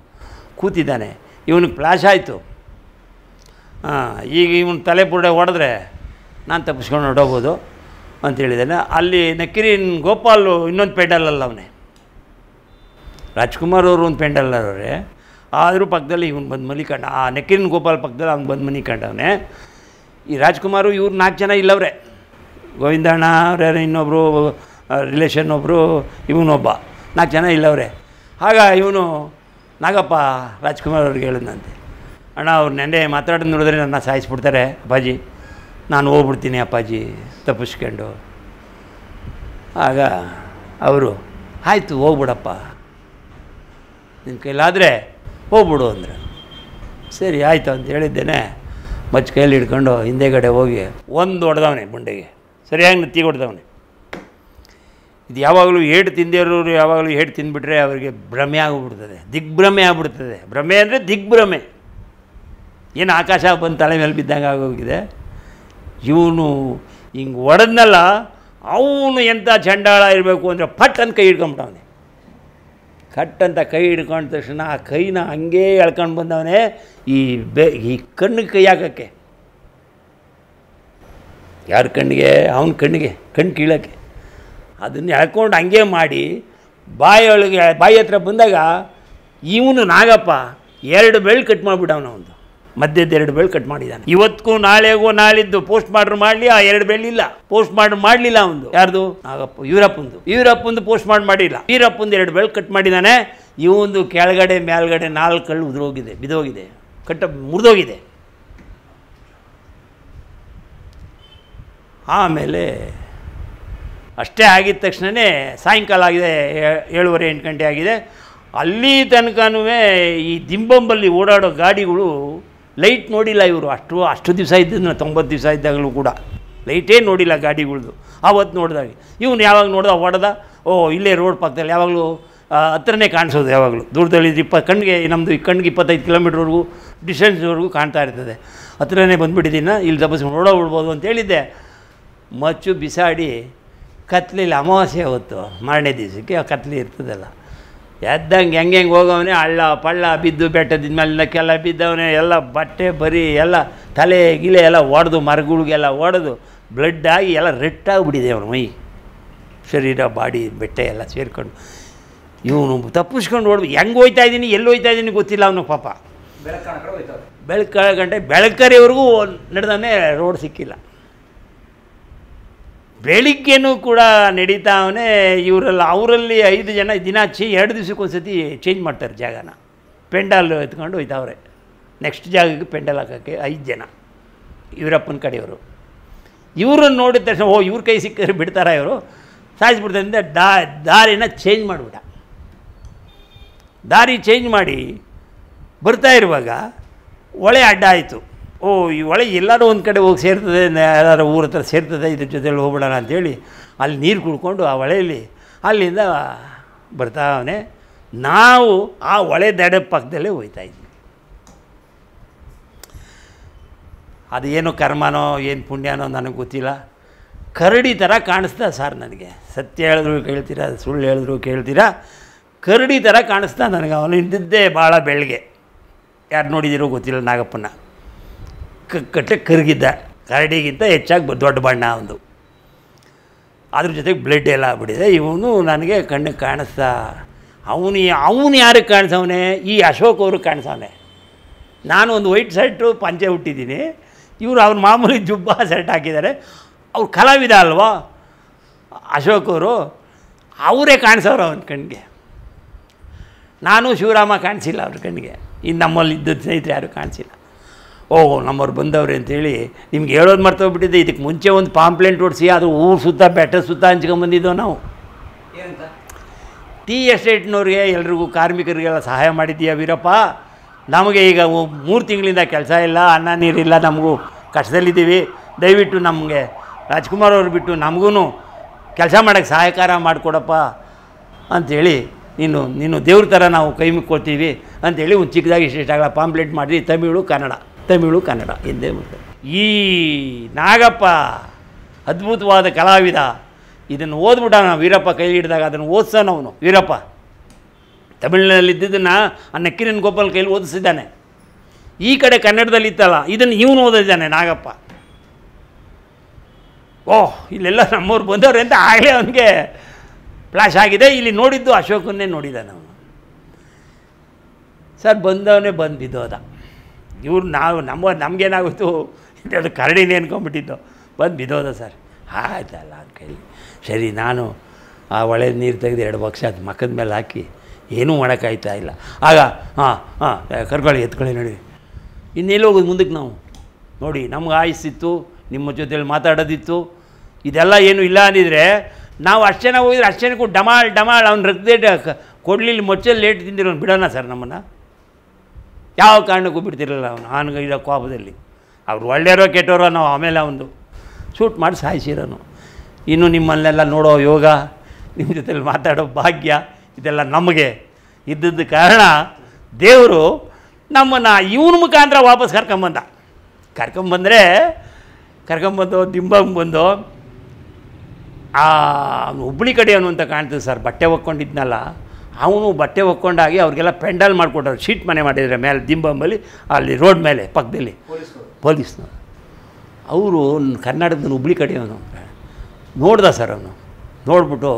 ಕೂತಿದ್ದಾನೆ ಇವನಿಗೆ ಫ್ಲಾಶ್ ಆಯಿತು ಹಾಂ ಈಗ ಇವನು ತಲೆ ಪುಡೆ ಹೊಡೆದ್ರೆ ನಾನು ತಪ್ಪಿಸ್ಕೊಂಡು ಅಂತ ಅಂತೇಳಿದ್ದಾನೆ ಅಲ್ಲಿ ನಕ್ಕಿರಿನ್ ಗೋಪಾಲು ಇನ್ನೊಂದು ಪೆಂಡಲ್ಲಲ್ಲ ಅವನೇ ರಾಜ್ಕುಮಾರ್ ಅವರು ಒಂದು ಪೆಂಡಲ್ಲವ್ರೆ ಆದರೂ ಪಕ್ಕದಲ್ಲಿ ಇವನು ಬಂದು ಮಲಿಕಂಡ ಆ ನೆಕ್ಕಿರಿನ ಗೋಪಾಲ್ ಪಕ್ಕದಲ್ಲಿ ಅವ್ನು ಬಂದು ಮನಿಕಂಡವನೇ ಈ ರಾಜ್ಕುಮಾರು ಇವ್ರು ನಾಲ್ಕು ಜನ ಇಲ್ಲವ್ರೆ ಗೋವಿಂದಣ್ಣ ಅವ್ರ ಇನ್ನೊಬ್ಬರು ರಿಲೇಷನ್ ಒಬ್ಬರು ಇವನೊಬ್ಬ ನಾಲ್ಕು ಜನ ಇಲ್ಲವ್ರೆ ಆಗ ಇವನು ನಾಗಪ್ಪ ರಾಜ್ಕುಮಾರ್ ಅವ್ರಿಗೆ ಹೇಳಿದ್ನಂತೆ ಅಣ್ಣ ಅವ್ರು ನೆನ್ನೆ ಮಾತಾಡೋದು ನೋಡಿದ್ರೆ ನನ್ನ ಸಾಯಿಸ್ಬಿಡ್ತಾರೆ ಅಪ್ಪಾಜಿ ನಾನು ಹೋಗ್ಬಿಡ್ತೀನಿ ಅಪ್ಪಾಜಿ ತಪ್ಪಿಸ್ಕೊಂಡು ಆಗ ಅವರು ಆಯಿತು ಹೋಗ್ಬಿಡಪ್ಪ ನಿಮ್ಮ ಕೈಲಾದರೆ ಹೋಗ್ಬಿಡು ಅಂದ್ರೆ ಸರಿ ಆಯಿತು ಅಂತ ಹೇಳಿದ್ದೇನೆ ಮಚ್ಚ ಕೈಯಲ್ಲಿ ಹಿಡ್ಕೊಂಡು ಹಿಂದೆಗಡೆ ಹೋಗಿ ಒಂದು ಹೊಡೆದವನೆ ಬಂಡೆಗೆ ಸರಿಯಾಗಿ ನತ್ತಿ ಹೊಡೆದವನೆ ಇದು ಯಾವಾಗಲೂ ಏಟು ತಿಂದಿರೋರು ಯಾವಾಗಲೂ ಏಟು ತಿಂದುಬಿಟ್ರೆ ಅವರಿಗೆ ಭ್ರಮೆ ಆಗಿಬಿಡ್ತದೆ ದಿಗ್ಭ್ರಮೆ ಆಗಿಬಿಡ್ತದೆ ಭ್ರಮೆ ಅಂದರೆ ದಿಗ್ಭ್ರಮೆ ಏನು ಆಕಾಶ ಬಂದು ತಲೆ ಮೇಲೆ ಬಿದ್ದಂಗೆ ಆಗೋಗಿದೆ ಇವನು ಹಿಂಗೆ ಒಡೆದ್ನಲ್ಲ ಅವನು ಎಂಥ ಚಂಡಾಳ ಇರಬೇಕು ಅಂದರೆ ಪಟ್ ಅಂತ ಕೈ ಹಿಡ್ಕೊಂಬಿಟ್ಟವನೆ ಕಟ್ಟಂತ ಕೈ ಹಿಡ್ಕೊಂಡ ತಕ್ಷಣ ಆ ಕೈನ ಹಂಗೆ ಎಳ್ಕೊಂಡು ಬಂದವನೇ ಈ ಬೆ ಈ ಕಣ್ಣಿಗೆ ಕೈ ಹಾಕೋಕ್ಕೆ ಯಾರ ಕಣ್ಣಿಗೆ ಅವನ ಕಣ್ಣಿಗೆ ಕಣ್ಣು ಕೀಳೋಕ್ಕೆ ಅದನ್ನು ಎಳ್ಕೊಂಡು ಹಂಗೆ ಮಾಡಿ ಬಾಯಿಯೊಳಗೆ ಬಾಯಿ ಹತ್ರ ಬಂದಾಗ ಇವನು ನಾಗಪ್ಪ ಎರಡು ಬೆಳ್ಳು ಕಟ್ ಮಾಡಿಬಿಟ್ಟವನು ಅವನು ಎರಡು ಬೆಳ್ ಕಟ್ ಮಾಡಿದ್ದಾನೆ ಇವತ್ತಿಗೂ ನಾಳೆಗೂ ನಾಳಿದ್ದು ಪೋಸ್ಟ್ ಮಾರ್ಟಮ್ ಮಾಡಲಿ ಆ ಎರಡು ಬೆಳ್ ಇಲ್ಲ ಪೋಸ್ಟ್ ಮಾಡ್ರು ಮಾಡಲಿಲ್ಲ ಒಂದು ಯಾರ್ದು ನಾಗಪ್ಪ ಯೂರಪ್ಪಂದು ಯೂರಪ್ಪಂದು ಪೋಸ್ಟ್ ಮಾಡಿ ಮಾಡಿಲ್ಲ ಯೂರಪ್ಪಂದು ಎರಡು ಬೆಳ್ ಕಟ್ ಮಾಡಿದ್ದಾನೆ ಇವೊಂದು ಕೆಳಗಡೆ ಮೇಲ್ಗಡೆ ನಾಲ್ಕು ಕಳ್ಳು ಉದುರೋಗಿದೆ ಬಿದೋಗಿದೆ ಕಟ್ಟ ಮುರಿದೋಗಿದೆ ಆಮೇಲೆ ಅಷ್ಟೇ ಆಗಿದ ತಕ್ಷಣವೇ ಸಾಯಂಕಾಲ ಆಗಿದೆ ಏಳುವರೆ ಎಂಟು ಗಂಟೆ ಆಗಿದೆ ಅಲ್ಲಿ ತನಕನೂ ಈ ದಿಂಬಂಬಲ್ಲಿ ಓಡಾಡೋ ಗಾಡಿಗಳು ಲೈಟ್ ನೋಡಿಲ್ಲ ಇವರು ಅಷ್ಟು ಅಷ್ಟು ದಿವಸ ಇದ್ದಿದ್ದ ತೊಂಬತ್ತು ದಿವಸ ಇದ್ದಾಗಲೂ ಕೂಡ ಲೈಟೇ ನೋಡಿಲ್ಲ ಗಾಡಿಗಳ್ದು ಆವತ್ತು ನೋಡಿದಾಗ ಇವನು ಯಾವಾಗ ನೋಡ್ದ ಹೊಡೆದ ಓ ಇಲ್ಲೇ ರೋಡ್ ಪಕ್ಕದಲ್ಲಿ ಯಾವಾಗಲೂ ಹತ್ರನೇ ಕಾಣಿಸೋದು ಯಾವಾಗಲೂ ದೂರದಲ್ಲಿ ಇಪ್ಪ ಕಣ್ಣಿಗೆ ನಮ್ಮದು ಈ ಕಣ್ಣಿಗೆ ಇಪ್ಪತ್ತೈದು ಕಿಲೋಮೀಟ್ರ್ವರೆಗೂ ಡಿಸ್ಟೆನ್ಸ್ವರೆಗೂ ಕಾಣ್ತಾ ಇರ್ತದೆ ಹತ್ರನೇ ಬಂದುಬಿಟ್ಟಿದ್ದೀನ ಇಲ್ಲಿ ತಪಸ್ ನೋಡೋ ಬಿಡ್ಬೋದು ಅಂತ ಹೇಳಿದ್ದೆ ಮಚ್ಚು ಬಿಸಾಡಿ ಕತ್ಲಿಲ್ಲ ಅಮಾವಾಸ್ಯೆ ಅವತ್ತು ಮಾರನೇ ದಿವಸಕ್ಕೆ ಆ ಕತ್ಲಿ ಇರ್ತದಲ್ಲ ಎದ್ದಂಗೆ ಹೆಂಗೆ ಹೆಂಗೆ ಹೋಗವನೇ ಹಳ್ಳ ಪಳ್ಳ ಬಿದ್ದು ಬೆಟ್ಟದ ಮೇಲಿನಕ್ಕೆಲ್ಲ ಬಿದ್ದವನೇ ಎಲ್ಲ ಬಟ್ಟೆ ಬರಿ ಎಲ್ಲ ತಲೆ ಗಿಲೆ ಎಲ್ಲ ಒಡೆದು ಮರಗಳಿಗೆಲ್ಲ ಒಡೆದು ಬ್ಲಡ್ ಆಗಿ ಎಲ್ಲ ಬಿಡಿದೆ ಅವನು ಮೈ ಶರೀರ ಬಾಡಿ ಬೆಟ್ಟೆ ಎಲ್ಲ ಸೇರಿಕೊಂಡು ಇವನು ತಪ್ಪಿಸ್ಕೊಂಡು ಓಡ್ಬೇಕು ಹೆಂಗೆ ಹೋಯ್ತಾ ಇದ್ದೀನಿ ಎಲ್ಲಿ ಹೋಯ್ತಾ ಇದ್ದೀನಿ ಗೊತ್ತಿಲ್ಲ ಅವನು ಪಾಪ ಬೆಳಕಾಳ ಗಂಟೆ ಬೆಳಕರೆವರೆಗೂ ನಡೆದಾನೆ ರೋಡ್ ಸಿಕ್ಕಿಲ್ಲ ಬೆಳಿಗ್ಗೆನೂ ಕೂಡ ನಡೀತಾವನೆ ಇವರಲ್ಲಿ ಅವರಲ್ಲಿ ಐದು ಜನ ದಿನ ಚೇ ಎರಡು ದಿವಸಕ್ಕೊಂದ್ಸತಿ ಚೇಂಜ್ ಮಾಡ್ತಾರೆ ಜಾಗನ ಪೆಂಡಲ್ ಎತ್ಕೊಂಡು ಹೋಯ್ತವ್ರೆ ನೆಕ್ಸ್ಟ್ ಜಾಗಕ್ಕೆ ಪೆಂಡಲ್ ಹಾಕೋಕ್ಕೆ ಐದು ಜನ ಇವರಪ್ಪನ ಕಡೆಯವರು ಇವರನ್ನು ನೋಡಿದ ತಕ್ಷಣ ಓ ಇವ್ರ ಕೈ ಸಿಕ್ಕರೆ ಬಿಡ್ತಾರ ಇವರು ಅಂದರೆ ಡಾ ದಾರಿನ ಚೇಂಜ್ ಮಾಡಿಬಿಟ್ಟ ದಾರಿ ಚೇಂಜ್ ಮಾಡಿ ಬರ್ತಾ ಇರುವಾಗ ಒಳೆ ಅಡ್ಡ ಆಯಿತು ಓ ಈ ಒಳಗೆ ಎಲ್ಲರೂ ಒಂದು ಕಡೆ ಹೋಗಿ ಸೇರ್ತದೆ ಯಾರು ಊರ ಹತ್ರ ಸೇರ್ತದೆ ಇದ್ರ ಜೊತೆಯಲ್ಲಿ ಹೋಗ್ಬಿಡೋಣ ಅಂಥೇಳಿ ಅಲ್ಲಿ ನೀರು ಕುಡ್ಕೊಂಡು ಆ ಹೊಳೆಯಲ್ಲಿ ಅಲ್ಲಿಂದ ಬರ್ತಾವನೆ ನಾವು ಆ ಹೊಳೆ ದಡ ಪಕ್ಕದಲ್ಲೇ ಹೋಗ್ತಾಯಿದ್ವಿ ಅದು ಏನು ಕರ್ಮನೋ ಏನು ಪುಣ್ಯನೋ ನನಗೆ ಗೊತ್ತಿಲ್ಲ ಕರಡಿ ಥರ ಕಾಣಿಸ್ತಾ ಸರ್ ನನಗೆ ಸತ್ಯ ಹೇಳಿದ್ರು ಕೇಳ್ತೀರಾ ಸುಳ್ಳು ಹೇಳಿದ್ರು ಕೇಳ್ತೀರಾ ಕರಡಿ ಥರ ಕಾಣಿಸ್ತಾ ನನಗೆ ಅವನು ಇದ್ದಿದ್ದೇ ಭಾಳ ಬೆಳಗ್ಗೆ ಯಾರು ನೋಡಿದಿರೋ ಗೊತ್ತಿಲ್ಲ ನಾಗಪ್ಪನ ಕಟ್ಟೆ ಕರಗಿದ್ದ ಕರಡಿಗಿಂತ ಹೆಚ್ಚಾಗಿ ದೊಡ್ಡ ಬಣ್ಣ ಒಂದು ಅದ್ರ ಜೊತೆಗೆ ಬ್ಲಡ್ ಎಲ್ಲ ಆಗ್ಬಿಟ್ಟಿದೆ ಇವನು ನನಗೆ ಕಣ್ಣಿಗೆ ಕಾಣಿಸ್ತಾ ಅವನು ಅವನು ಯಾರಿಗೆ ಕಾಣಿಸವನೆ ಈ ಅಶೋಕ್ ಅವ್ರಿಗೆ ಕಾಣಿಸವನೆ ನಾನು ಒಂದು ವೈಟ್ ಶರ್ಟು ಪಂಚೆ ಹುಟ್ಟಿದ್ದೀನಿ ಇವರು ಅವ್ರ ಮಾಮೂಲಿ ಜುಬ್ಬ ಶರ್ಟ್ ಹಾಕಿದ್ದಾರೆ ಅವ್ರು ಕಲಾವಿದ ಅಲ್ವಾ ಅಶೋಕ್ ಅವರು ಅವರೇ ಕಾಣಿಸೋರು ಅವನ ಕಣ್ಣಿಗೆ ನಾನು ಶಿವರಾಮ ಕಾಣಿಸಿಲ್ಲ ಅವ್ರ ಕಣ್ಣಿಗೆ ಇನ್ನು ನಮ್ಮಲ್ಲಿ ಇದ್ದ ಸ್ನೇಹಿತರು ಯಾರು ಕಾಣಿಸಿಲ್ಲ ಓಹ್ ನಮ್ಮವ್ರು ಬಂದವ್ರೆ ಅಂತೇಳಿ ನಿಮ್ಗೆ ಹೇಳೋದು ಮರ್ತೋಗ್ಬಿಟ್ಟಿದೆ ಇದಕ್ಕೆ ಮುಂಚೆ ಒಂದು ಪಾಂಪ್ಲೆಂಟ್ ಓಡಿಸಿ ಅದು ಊರು ಸುತ್ತ ಬೆಟ್ಟ ಸುತ್ತ ಹಂಚ್ಕೊಂಬಂದಿದ್ದೆವು ನಾವು ಟೀ ಎಸ್ಟೇಟ್ನವ್ರಿಗೆ ಎಲ್ರಿಗೂ ಕಾರ್ಮಿಕರಿಗೆಲ್ಲ ಸಹಾಯ ಮಾಡಿದ್ದೀಯ ವೀರಪ್ಪ ನಮಗೆ ಈಗ ಮೂರು ತಿಂಗಳಿಂದ ಕೆಲಸ ಇಲ್ಲ ಅನ್ನ ನೀರಿಲ್ಲ ನಮಗೂ ಕಷ್ಟದಲ್ಲಿದ್ದೀವಿ ದಯವಿಟ್ಟು ನಮಗೆ ರಾಜ್ಕುಮಾರ್ ಅವ್ರು ಬಿಟ್ಟು ನಮಗೂ ಕೆಲಸ ಮಾಡೋಕ್ಕೆ ಸಹಾಯಕಾರ ಮಾಡಿಕೊಡಪ್ಪ ಅಂಥೇಳಿ ನೀನು ನೀನು ದೇವ್ರ ಥರ ನಾವು ಕೈ ಮುಕ್ಕೋತೀವಿ ಅಂಥೇಳಿ ಒಂದು ಚಿಕ್ಕದಾಗಿ ಇಷ್ಟ ಆಗಲ್ಲ ಪಾಂಪ್ಲೆಟ್ ಮಾಡಿರಿ ತಮಿಳು ಕನ್ನಡ ತಮಿಳು ಕನ್ನಡ ಎಂದೇ ಮುಂದೆ ಈ ನಾಗಪ್ಪ ಅದ್ಭುತವಾದ ಕಲಾವಿದ ಇದನ್ನು ಓದ್ಬಿಟ್ಟ ವೀರಪ್ಪ ಕೈ ಹಿಡಿದಾಗ ಅದನ್ನು ಓದಿಸೋಣ ಅವನು ವೀರಪ್ಪ ತಮಿಳಿನಲ್ಲಿ ಇದ್ದಿದ್ದನ್ನು ಆ ನಕ್ಕಿರಿನ ಗೋಪಾಲ್ ಕೈಲಿ ಓದಿಸಿದ್ದಾನೆ ಈ ಕಡೆ ಕನ್ನಡದಲ್ಲಿ ಇತ್ತಲ್ಲ ಇದನ್ನು ಇವನು ಓದಿದ್ದಾನೆ ನಾಗಪ್ಪ ಓಹ್ ಇಲ್ಲೆಲ್ಲ ನಮ್ಮವ್ರು ಬಂದವ್ರೆ ಅಂತ ಆಗಲೇ ಅವನಿಗೆ ಫ್ಲಾಶ್ ಆಗಿದೆ ಇಲ್ಲಿ ನೋಡಿದ್ದು ಅಶೋಕನ್ನೇ ನೋಡಿದ್ದಾನೆ ಅವನು ಸರ್ ಬಂದವನೇ ಬಂದಿದ್ದು ಅದ ಇವ್ರು ನಾವು ನಮ್ಮ ನಮಗೇನಾಗುತ್ತು ಅದು ಕರಡಿನೇ ಅನ್ಕೊಂಬಿಟ್ಟಿದ್ದು ಬಂದು ಬಿದ್ದೋದ ಸರ್ ಆಯ್ತಲ್ಲ ಅಂತ ಸರಿ ನಾನು ಆ ಒಳೆ ನೀರು ತೆಗೆದು ಎರಡು ಬಕ್ಷ ಅದು ಮಕ್ಕದ ಮೇಲೆ ಹಾಕಿ ಏನೂ ಮಾಡೋಕ್ಕಾಯ್ತಾ ಇಲ್ಲ ಆಗ ಹಾಂ ಹಾಂ ಕರ್ಕೊಳ್ಳಿ ಎತ್ಕೊಳ್ಳಿ ನೋಡಿ ಇನ್ನೆಲ್ಲಿ ಹೋಗೋದು ಮುಂದಕ್ಕೆ ನಾವು ನೋಡಿ ನಮ್ಗೆ ಆಯಿಸ್ತಿತ್ತು ನಿಮ್ಮ ಜೊತೆಲಿ ಮಾತಾಡೋದಿತ್ತು ಇದೆಲ್ಲ ಏನು ಇಲ್ಲ ಅಂದಿದ್ರೆ ನಾವು ಅಷ್ಟೇನ ಹೋಗಿದ್ರೆ ಅಷ್ಟೇನಕ್ಕೂ ಡಮಾಳ್ ಡಮಾಳ್ ಅವ್ನು ರಕ್ತ ಕೊಡ್ಲಿಲ್ಲ ಮೊಚ್ಚಲ್ಲಿ ಲೇಟ್ ತಿಂದಿರೋನು ಬಿಡೋಣ ಸರ್ ನಮ್ಮನ್ನು ಯಾವ ಕಾರಣಕ್ಕೂ ಬಿಡ್ತಿರಲಿಲ್ಲ ಅವನು ಇರೋ ಕೋಪದಲ್ಲಿ ಅವ್ರು ಒಳ್ಳೆಯರೋ ಕೆಟ್ಟೋರೋ ನಾವು ಆಮೇಲೆ ಅವನು ಶೂಟ್ ಮಾಡಿ ಸಾಯಿಸಿರೋನು ಇನ್ನು ನಿಮ್ಮಲ್ಲೆಲ್ಲ ನೋಡೋ ಯೋಗ ನಿಮ್ಮ ಜೊತೆಲಿ ಮಾತಾಡೋ ಭಾಗ್ಯ ಇದೆಲ್ಲ ನಮಗೆ ಇದ್ದದ ಕಾರಣ ದೇವರು ನಮ್ಮನ್ನು ಇವನ ಮುಖಾಂತರ ವಾಪಸ್ ಕರ್ಕೊಂಬಂದ ಕರ್ಕೊಂಬಂದರೆ ಕರ್ಕೊಂಬಂದು ಬಂದು ಆ ಹುಬ್ಳಿ ಕಡೆ ಅಂತ ಕಾಣ್ತದೆ ಸರ್ ಬಟ್ಟೆ ಒಕ್ಕೊಂಡಿದ್ನಲ್ಲ ಅವನು ಬಟ್ಟೆ ಒಕ್ಕೊಂಡಾಗಿ ಅವ್ರಿಗೆಲ್ಲ ಪೆಂಡಲ್ ಮಾಡಿಕೊಟ್ಟರು ಶೀಟ್ ಮನೆ ಮಾಡಿದರೆ ಮೇಲೆ ದಿಂಬಂಬಲ್ಲಿ ಅಲ್ಲಿ ರೋಡ್ ಮೇಲೆ ಪಕ್ಕದಲ್ಲಿ ಪೊಲೀಸ್ನ ಅವರು ಕರ್ನಾಟಕದ ಹುಬ್ಳಿ ಕಡೆಯವನು ನೋಡ್ದ ಸರ್ ಅವನು ನೋಡ್ಬಿಟ್ಟು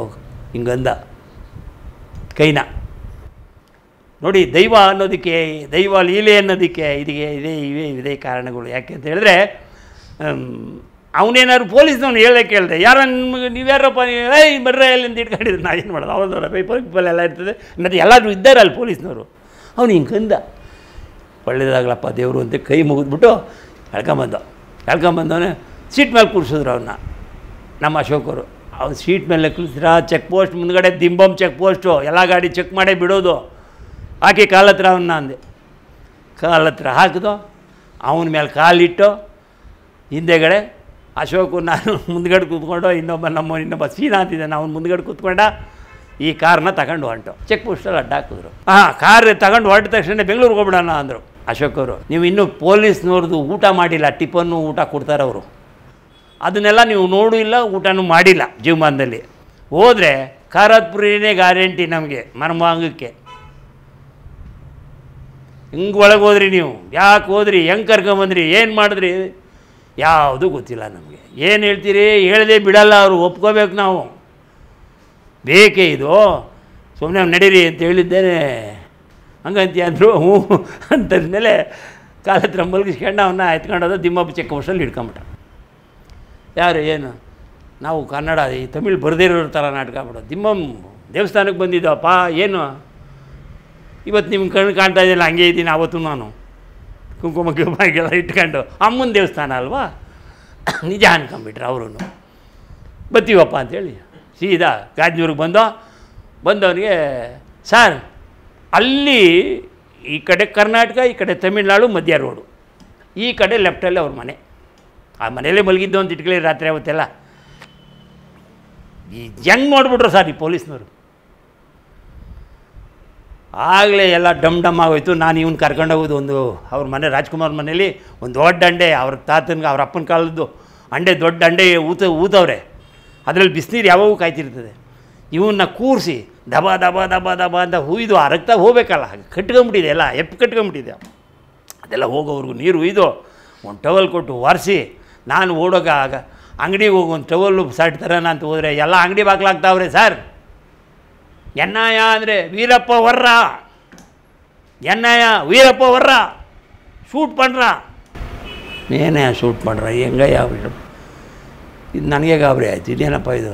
ಹಿಂಗಂದ ಕೈನ ನೋಡಿ ದೈವ ಅನ್ನೋದಕ್ಕೆ ದೈವ ಲೀಲೆ ಅನ್ನೋದಕ್ಕೆ ಇದಕ್ಕೆ ಇದೇ ಇವೇ ಇದೇ ಕಾರಣಗಳು ಯಾಕೆ ಅಂತ ಹೇಳಿದ್ರೆ ಅವನೇನಾದ್ರು ಪೊಲೀಸ್ನವ್ನು ಹೇಳೋಕೆ ಕೇಳಿದೆ ಯಾರ ನಿಮಗೆ ನೀವ್ಯಾರಪ್ಪ ಏಯ್ ಬರ್ರೆ ಎಲ್ಲಿ ಅಂತ ಇಟ್ಕೊಂಡಿದ್ರು ನಾ ಏನು ಮಾಡೋದು ಅವ್ರದ್ದು ಪೇಪರ್ ಪೀಪಲ್ ಎಲ್ಲ ಇರ್ತದೆ ಮತ್ತು ಎಲ್ಲರೂ ಇದ್ದಾರೆ ಅಲ್ಲಿ ಪೊಲೀಸ್ನವರು ಅವನು ಹಿಂಗೆ ಕಂದ ಒಳ್ಳೇದಾಗಲಪ್ಪ ದೇವರು ಅಂತ ಕೈ ಮುಗಿದ್ಬಿಟ್ಟು ಎಳ್ಕೊಂಬಂದ ಎಳ್ಕೊಂಬಂದವನೇ ಸೀಟ್ ಮೇಲೆ ಕೂರಿಸಿದ್ರು ಅವನ್ನ ನಮ್ಮ ಅಶೋಕರು ಅವ್ನು ಸೀಟ್ ಮೇಲೆ ಕೂರಿಸಿದ್ರ ಚೆಕ್ ಪೋಸ್ಟ್ ಮುಂದ್ಗಡೆ ದಿಂಬಮ್ ಚೆಕ್ ಪೋಸ್ಟು ಎಲ್ಲ ಗಾಡಿ ಚೆಕ್ ಮಾಡೇ ಬಿಡೋದು ಹಾಕಿ ಕಾಲತ್ರ ಅವನ್ನ ಅಂದೆ ಕಾಲ ಹತ್ರ ಹಾಕಿದೋ ಅವನ ಮೇಲೆ ಕಾಲಿಟ್ಟು ಹಿಂದೆಗಡೆ ಅಶೋಕು ನಾನು ಮುಂದ್ಗಡೆ ಕೂತ್ಕೊಂಡು ಇನ್ನೊಬ್ಬ ನಮ್ಮ ಇನ್ನೊಬ್ಬ ಸೀನಾ ಅಂತಿದ್ದಾನೆ ನಾವು ಮುಂದ್ಗಡೆ ಕೂತ್ಕೊಂಡ ಈ ಕಾರನ್ನ ತಗೊಂಡು ಹೊಂಟು ಚೆಕ್ ಪೋಸ್ಟಲ್ಲಿ ಅಡ್ಡ ಹಾಕಿದ್ರು ಹಾಂ ಕಾರ್ ತಗೊಂಡು ಹೊರಟ ತಕ್ಷಣ ಬೆಂಗಳೂರಿಗೆ ಹೋಗ್ಬಿಡೋಣ ಅಂದರು ಅಶೋಕ್ ಅವರು ನೀವು ಇನ್ನೂ ಪೊಲೀಸ್ನವ್ರದ್ದು ಊಟ ಮಾಡಿಲ್ಲ ಟಿಫನ್ನು ಊಟ ಕೊಡ್ತಾರೆ ಅವರು ಅದನ್ನೆಲ್ಲ ನೀವು ನೋಡೂ ಇಲ್ಲ ಊಟನೂ ಮಾಡಿಲ್ಲ ಜೀವಮಾನದಲ್ಲಿ ಹೋದರೆ ಖಾರತ್ಪುರಿನೇ ಗ್ಯಾರಂಟಿ ನಮಗೆ ಮರ್ಮಾಂಗಕ್ಕೆ ಹಿಂಗೆ ಒಳಗೆ ಹೋದ್ರಿ ನೀವು ಯಾಕೆ ಹೋದ್ರಿ ಹೆಂಗೆ ಕರ್ಕೊಂಬಂದ್ರಿ ಏನು ಮಾಡಿದ್ರಿ ಯಾವುದೂ ಗೊತ್ತಿಲ್ಲ ನಮಗೆ ಏನು ಹೇಳ್ತೀರಿ ಹೇಳದೆ ಬಿಡಲ್ಲ ಅವರು ಒಪ್ಕೋಬೇಕು ನಾವು ಬೇಕೇ ಇದು ಸುಮ್ಮನೆ ನಡೀರಿ ಅಂತ ಹೇಳಿದ್ದೇನೆ ಹಂಗಂತೀಯ ಅಂದರು ಹ್ಞೂ ಅಂತಂದಮೇಲೆ ಕಾಲ ಹತ್ರ ಮಲಗಿಸ್ಕೊಂಡು ಅವನ್ನ ಎತ್ಕೊಂಡೋದ ದಿಮ್ಮಪ್ಪ ಚೆಕ್ ಪೋಸ್ಟಲ್ಲಿ ಹಿಡ್ಕೊಂಬಿಟ್ರ ಯಾರು ಏನು ನಾವು ಕನ್ನಡ ಈ ತಮಿಳು ಬರೆದಿರೋ ಥರ ನಾಟಕ ಬಿಡೋದು ದಿಮ್ಮಮ್ ದೇವಸ್ಥಾನಕ್ಕೆ ಬಂದಿದ್ದಪ್ಪ ಏನು ಇವತ್ತು ನಿಮ್ಮ ಕಣ್ಣು ಕಾಣ್ತಾ ಇದ್ದಿಲ್ಲ ಹಂಗೆ ಇದ್ದೀನಿ ಆವತ್ತು ನಾನು ಕುಂಕುಮ ಕುಂಕುಮಗೆಲ್ಲ ಇಟ್ಕೊಂಡು ಅಮ್ಮನ ದೇವಸ್ಥಾನ ಅಲ್ವಾ ನಿಜ ಅನ್ಕೊಂಬಿಟ್ರೆ ಅವರು ಬತ್ತೀವಪ್ಪ ಅಂಥೇಳಿ ಸೀದಾ ಗಾಜನೂರಿಗೆ ಬಂದೋ ಬಂದವನಿಗೆ ಸರ್ ಅಲ್ಲಿ ಈ ಕಡೆ ಕರ್ನಾಟಕ ಈ ಕಡೆ ತಮಿಳುನಾಡು ಮಧ್ಯ ರೋಡು ಈ ಕಡೆ ಲೆಫ್ಟಲ್ಲಿ ಅವ್ರ ಮನೆ ಆ ಮನೆಯಲ್ಲೇ ಮಲಗಿದ್ದು ಅಂತ ಇಟ್ಕೊಳ್ಳಿ ರಾತ್ರಿ ಅವತ್ತೆಲ್ಲ ಈ ಹೆಂಗೆ ಮಾಡಿಬಿಟ್ರು ಸರ್ ಈ ಪೊಲೀಸ್ನವರು ಆಗಲೇ ಎಲ್ಲ ಡಮ್ ಡಮ್ ಆಗೋಯ್ತು ನಾನು ಕರ್ಕೊಂಡು ಕರ್ಕೊಂಡೋಗೋದು ಒಂದು ಅವ್ರ ಮನೆ ರಾಜ್ಕುಮಾರ್ ಮನೇಲಿ ಒಂದು ದೊಡ್ಡ ಅಂಡೆ ಅವ್ರ ತಾತನಿಗೆ ಅವ್ರ ಅಪ್ಪನ ಕಾಲದ್ದು ಅಂಡೆ ದೊಡ್ಡ ಅಂಡೆ ಊತ ಊತವ್ರೆ ಅದರಲ್ಲಿ ಬಿಸಿನೀರು ಯಾವಾಗೂ ಕಾಯ್ತಿರ್ತದೆ ಇವನ್ನ ಕೂರಿಸಿ ದಬ ದಬ ದಬ ದಬ ಅಂತ ಹುಯ್ದು ಆ ರಕ್ತ ಹೋಗ್ಬೇಕಲ್ಲ ಕಟ್ಕೊಂಬಿಟ್ಟಿದೆ ಎಲ್ಲ ಎಪ್ಪು ಕಟ್ಕೊಂಬಿಟ್ಟಿದೆ ಅದೆಲ್ಲ ಹೋಗೋವ್ರಿಗೂ ನೀರು ಹುಯ್ದು ಒಂದು ಟವಲ್ ಕೊಟ್ಟು ಒರೆಸಿ ನಾನು ಓಡೋಕೆ ಆಗ ಅಂಗಡಿಗೆ ಹೋಗಿ ಒಂದು ಟವಲ್ಲು ಸರ್ಟ್ ತರೋಣ ಹೋದರೆ ಎಲ್ಲ ಅಂಗಡಿ ಬಾಗ್ಲಾಗ್ತಾವ್ರೆ ಸರ್ ಎನ್ನಯ್ಯ ಅಂದರೆ ವೀರಪ್ಪ ವರ್ರ ಎನ್ನಯ್ಯ ವೀರಪ್ಪ ವರ್ರ ಶೂಟ್ ಮಾಡ್ರ ಏನೇ ಶೂಟ್ ಮಾಡ್ರ ಹೆಂಗ ಯಾವ ಇದು ನನಗೆ ಗಾಬರಿ ಆಯ್ತು ಇದೇನಪ್ಪ ಇದು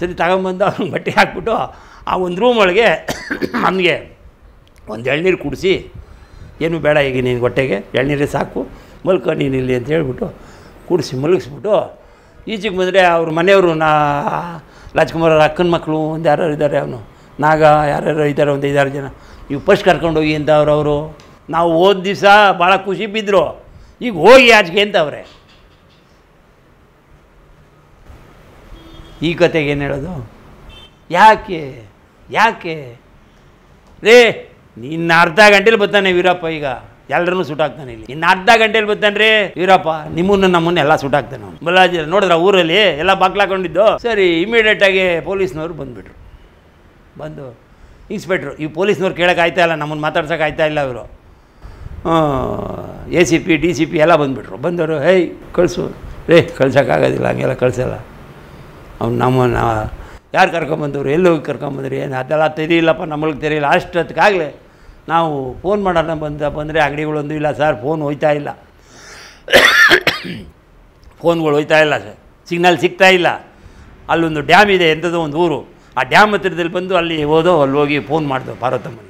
ಸರಿ ತಗೊಂಬಂದು ಅವ್ನ ಬಟ್ಟೆ ಹಾಕ್ಬಿಟ್ಟು ಆ ಒಂದು ರೂಮ್ ಒಳಗೆ ನಮಗೆ ಒಂದು ಎಳ್ನೀರು ಕುಡಿಸಿ ಏನು ಬೇಡ ಈಗ ನೀನು ಹೊಟ್ಟೆಗೆ ಎಳ್ನೀರೇ ಸಾಕು ಮಲ್ಕ ನೀನು ಇಲ್ಲಿ ಅಂತ ಹೇಳ್ಬಿಟ್ಟು ಕುಡಿಸಿ ಮಲಗಿಸ್ಬಿಟ್ಟು ಈಚೆಗೆ ಬಂದರೆ ಅವ್ರ ಮನೆಯವರು ನಾ ರಾಜ್ಕುಮಾರ್ ಅವ್ರ ಅಕ್ಕನ ಮಕ್ಕಳು ಒಂದು ಯಾರು ಇದ್ದಾರೆ ಅವನು ನಾಗ ಯಾರ್ಯಾರು ಇದ್ದಾರೆ ಒಂದು ಐದಾರು ಜನ ನೀವು ಫಸ್ಟ್ ಕರ್ಕೊಂಡೋಗಿ ಅಂತ ಅವರು ನಾವು ಹೋದ ದಿವಸ ಭಾಳ ಖುಷಿ ಬಿದ್ದರು ಈಗ ಹೋಗಿ ಆಚೆಗೆ ಅಂತ ಅವರೇ ಈ ಕತೆಗೆ ಏನು ಹೇಳೋದು ಯಾಕೆ ಯಾಕೆ ರೇ ಇನ್ನು ಅರ್ಧ ಗಂಟೇಲಿ ಬರ್ತಾನೆ ವೀರಪ್ಪ ಈಗ ಎಲ್ಲರನ್ನೂ ಸುಟ್ಟಾಕ್ತಾನೆ ಇಲ್ಲಿ ಇನ್ನು ಅರ್ಧ ಗಂಟೇಲಿ ಬರ್ತಾನೆ ರೀ ವೀರಪ್ಪ ನಿಮ್ಮನ್ನು ನಮ್ಮನ್ನು ಎಲ್ಲ ಸುಟ್ಟಾಕ್ತಾನೆ ಅವನು ಬಲ್ಲಾಜಿ ನೋಡಿದ್ರ ಊರಲ್ಲಿ ಎಲ್ಲ ಬಾಕ್ಲಾಕೊಂಡಿದ್ದು ಸರಿ ಇಮಿಡಿಯೇಟಾಗಿ ಪೊಲೀಸ್ನವರು ಬಂದುಬಿಟ್ರು ಬಂದು ಇನ್ಸ್ಪೆಕ್ಟ್ರು ಈ ಪೊಲೀಸ್ನವ್ರು ಕೇಳೋಕೆ ಆಯ್ತಾ ಇಲ್ಲ ನಮ್ಮನ್ನು ಮಾತಾಡ್ಸೋಕೆ ಆಯ್ತಾ ಇಲ್ಲ ಇವರು A C P D C P ಎಲ್ಲ ಬಂದುಬಿಟ್ರು ಬಂದವರು ಹೇಯ್ ಕಳಿಸು ರೇ ಕಳ್ಸೋಕ್ಕಾಗೋದಿಲ್ಲ ಹಂಗೆಲ್ಲ ಕಳಿಸಲ್ಲ ಅವ್ನು ನಮ್ಮನ್ನು ಯಾರು ಕರ್ಕೊಂಬಂದವ್ರು ಎಲ್ಲಿ ಹೋಗಿ ಕರ್ಕೊಂಬಂದ್ರಿ ಏನು ಅದೆಲ್ಲ ತೆರೀಲಪ್ಪ ನಮ್ಮಳಿಗೆ ತೆರೀಲ್ಲ ಅಷ್ಟೊತ್ತಿಗಾಗಲೇ ನಾವು ಫೋನ್ ಮಾಡೋಣ ಬಂದ ಬಂದರೆ ಅಂಗಡಿಗಳೊಂದು ಇಲ್ಲ ಸರ್ ಫೋನ್ ಹೋಯ್ತಾ ಇಲ್ಲ ಫೋನ್ಗಳು ಹೋಯ್ತಾ ಇಲ್ಲ ಸರ್ ಸಿಗ್ನಲ್ ಸಿಗ್ತಾ ಇಲ್ಲ ಅಲ್ಲೊಂದು ಡ್ಯಾಮ್ ಇದೆ ಎಂಥದ್ದು ಒಂದು ಊರು ಆ ಡ್ಯಾಮ್ ಹತ್ತಿರದಲ್ಲಿ ಬಂದು ಅಲ್ಲಿ ಹೋದೋ ಅಲ್ಲಿ ಹೋಗಿ ಫೋನ್ ಮಾಡ್ದೋ ಪಾರ್ವತಮ್ಮನಿಗೆ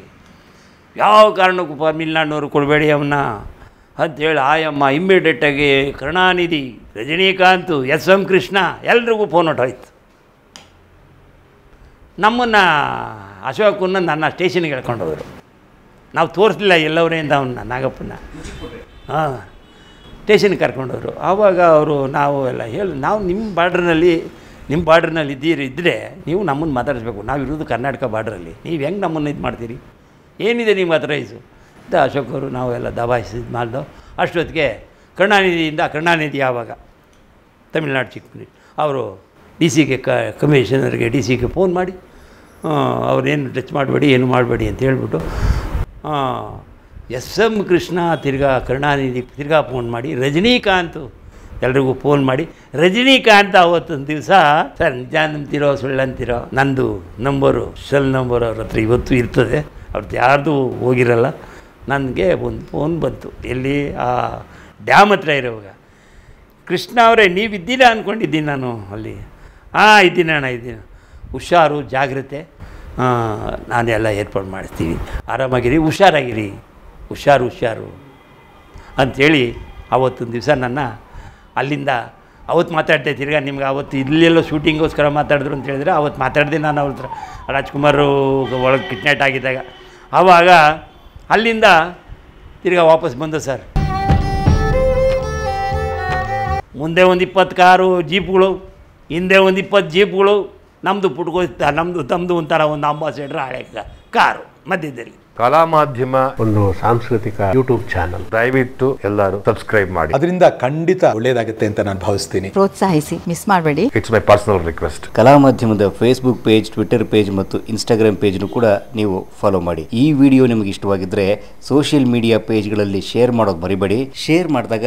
ಯಾವ ಕಾರಣಕ್ಕೂ ತಮಿಳ್ನಾಡಿನವರು ಕೊಡಬೇಡಿ ಅವನ್ನ ಅಂಥೇಳಿ ಆಯಮ್ಮ ಇಮ್ಮಿಡಿಯೇಟಾಗಿ ಕರುಣಾನಿಧಿ ರಜನೀಕಾಂತ್ ಎಸ್ ಎಂ ಕೃಷ್ಣ ಎಲ್ರಿಗೂ ಫೋನ್ ಹೊಟ್ಟೋಯ್ತು ನಮ್ಮನ್ನು ಅಶೋಕನ್ನ ನನ್ನ ಸ್ಟೇಷನ್ಗೆ ಹೋದರು ನಾವು ತೋರಿಸಲಿಲ್ಲ ಎಲ್ಲವರಿಂದ ಅವನ್ನ ನಾಗಪ್ಪನ ಹಾಂ ಸ್ಟೇಷನ್ಗೆ ಕರ್ಕೊಂಡವರು ಆವಾಗ ಅವರು ನಾವು ಎಲ್ಲ ಹೇಳಿ ನಾವು ನಿಮ್ಮ ಬಾರ್ಡ್ರ್ನಲ್ಲಿ ನಿಮ್ಮ ಬಾರ್ಡ್ರ್ನಲ್ಲಿ ಇದ್ದೀರಿ ಇದ್ದರೆ ನೀವು ನಮ್ಮನ್ನು ಮಾತಾಡಿಸ್ಬೇಕು ನಾವು ಇರೋದು ಕರ್ನಾಟಕ ಬಾರ್ಡ್ರಲ್ಲಿ ನೀವು ಹೆಂಗೆ ನಮ್ಮನ್ನು ಇದು ಮಾಡ್ತೀರಿ ಏನಿದೆ ನಿಮ್ಮ ಹತ್ರ ರೈಸು ಅಂತ ನಾವೆಲ್ಲ ದಬಾಯಿಸಿದ್ದು ಮಾಡಿದೋ ಅಷ್ಟೊತ್ತಿಗೆ ಕರುಣಾನಿಧಿಯಿಂದ ಕರುಣಾನಿಧಿ ಯಾವಾಗ ತಮಿಳ್ನಾಡು ಚಿಕ್ಕ ಅವರು ಡಿ ಸಿಗೆ ಕ ಕಮಿಷನರ್ಗೆ ಡಿ ಸಿಗೆ ಫೋನ್ ಮಾಡಿ ಅವ್ರೇನು ಟಚ್ ಮಾಡಬೇಡಿ ಏನು ಮಾಡಬೇಡಿ ಅಂತ ಹೇಳ್ಬಿಟ್ಟು ಎಸ್ ಎಂ ಕೃಷ್ಣ ತಿರ್ಗಾ ಕರುಣಾನಿಧಿ ತಿರ್ಗಾ ಫೋನ್ ಮಾಡಿ ರಜನೀಕಾಂತ್ ಎಲ್ರಿಗೂ ಫೋನ್ ಮಾಡಿ ರಜನಿಕಾಂತ್ ಅವತ್ತೊಂದು ದಿವಸ ಸರ್ ನಿಜ ನಂಬ್ತಿರೋ ಸುಳ್ಳಂತಿರೋ ನಂದು ನಂಬರು ಸೆಲ್ ನಂಬರು ಅವ್ರ ಹತ್ರ ಇವತ್ತು ಇರ್ತದೆ ಅವ್ರದ್ದು ಯಾರ್ದು ಹೋಗಿರಲ್ಲ ನನಗೆ ಒಂದು ಫೋನ್ ಬಂತು ಎಲ್ಲಿ ಆ ಡ್ಯಾಮ್ ಹತ್ರ ಇರೋವಾಗ ಕೃಷ್ಣ ಅವರೇ ನೀವಿದ್ದೀರಾ ಅಂದ್ಕೊಂಡಿದ್ದೀನಿ ನಾನು ಅಲ್ಲಿ ಹಾಂ ಇದ್ದೀನಿ ಅಣ್ಣ ಇದ್ದೀನಿ ಹುಷಾರು ಜಾಗ್ರತೆ ನಾನೆಲ್ಲ ಏರ್ಪಾಡು ಮಾಡಿಸ್ತೀನಿ ಆರಾಮಾಗಿರಿ ಹುಷಾರಾಗಿರಿ ಹುಷಾರು ಹುಷಾರು ಅಂಥೇಳಿ ಆವತ್ತೊಂದು ದಿವಸ ನನ್ನ ಅಲ್ಲಿಂದ ಅವತ್ತು ಮಾತಾಡ್ತೆ ತಿರ್ಗಾ ನಿಮ್ಗೆ ಅವತ್ತು ಇಲ್ಲೆಲ್ಲೋ ಶೂಟಿಂಗೋಸ್ಕರ ಮಾತಾಡಿದ್ರು ಅಂತ ಹೇಳಿದ್ರೆ ಅವತ್ತು ಮಾತಾಡಿದೆ ನಾನು ಅವ್ರ ಹತ್ರ ರಾಜ್ಕುಮಾರು ಒಳಗೆ ಕಿಡ್ನ್ಯಾಟ್ ಆಗಿದ್ದಾಗ ಆವಾಗ ಅಲ್ಲಿಂದ ತಿರ್ಗಾ ವಾಪಸ್ ಬಂದು ಸರ್ ಮುಂದೆ ಒಂದು ಇಪ್ಪತ್ತು ಕಾರು ಜೀಪ್ಗಳು ಹಿಂದೆ ಒಂದು ಇಪ್ಪತ್ತು ಜೀಪ್ಗಳು ನಮ್ಮದು ಪುಟ್ಕೋ ನಮ್ಮದು ತಮ್ಮದು ಒಂಥರ ಒಂದು ಅಂಬಾಸಿಡ್ರ್ ಹಳೆ ಕಾರು ಮಧ್ಯದಲ್ಲಿ ಕಲಾ ಮಾಧ್ಯಮ ಒಂದು ಸಾಂಸ್ಕೃತಿಕ ಯೂಟ್ಯೂಬ್ ಚಾನಲ್ ದಯವಿಟ್ಟು ಎಲ್ಲರೂ ಸಬ್ಸ್ಕ್ರೈಬ್ ಮಾಡಿ ಅದರಿಂದ ಖಂಡಿತ ಒಳ್ಳೇದಾಗುತ್ತೆ ಅಂತ ನಾನು ಭಾವಿಸ್ತೀನಿ ಪ್ರೋತ್ಸಾಹಿಸಿ ಮಿಸ್ ಮಾಡಬೇಡಿ ಇಟ್ಸ್ ಮೈ ಪರ್ಸನಲ್ ರಿಕ್ವೆಸ್ಟ್ ಕಲಾ ಮಾಧ್ಯಮದ ಫೇಸ್ಬುಕ್ ಪೇಜ್ ಟ್ವಿಟರ್ ಪೇಜ್ ಮತ್ತು ಇನ್ಸ್ಟಾಗ್ರಾಮ್ ಪೇಜ್ ಕೂಡ ನೀವು ಫಾಲೋ ಮಾಡಿ ಈ ವಿಡಿಯೋ ನಿಮಗೆ ಇಷ್ಟವಾಗಿದ್ರೆ ಸೋಷಿಯಲ್ ಮೀಡಿಯಾ ಪೇಜ್ಗಳಲ್ಲಿ ಶೇರ್ ಮಾಡೋದು ಮರಿಬೇಡಿ ಶೇರ್ ಮಾಡಿದಾಗ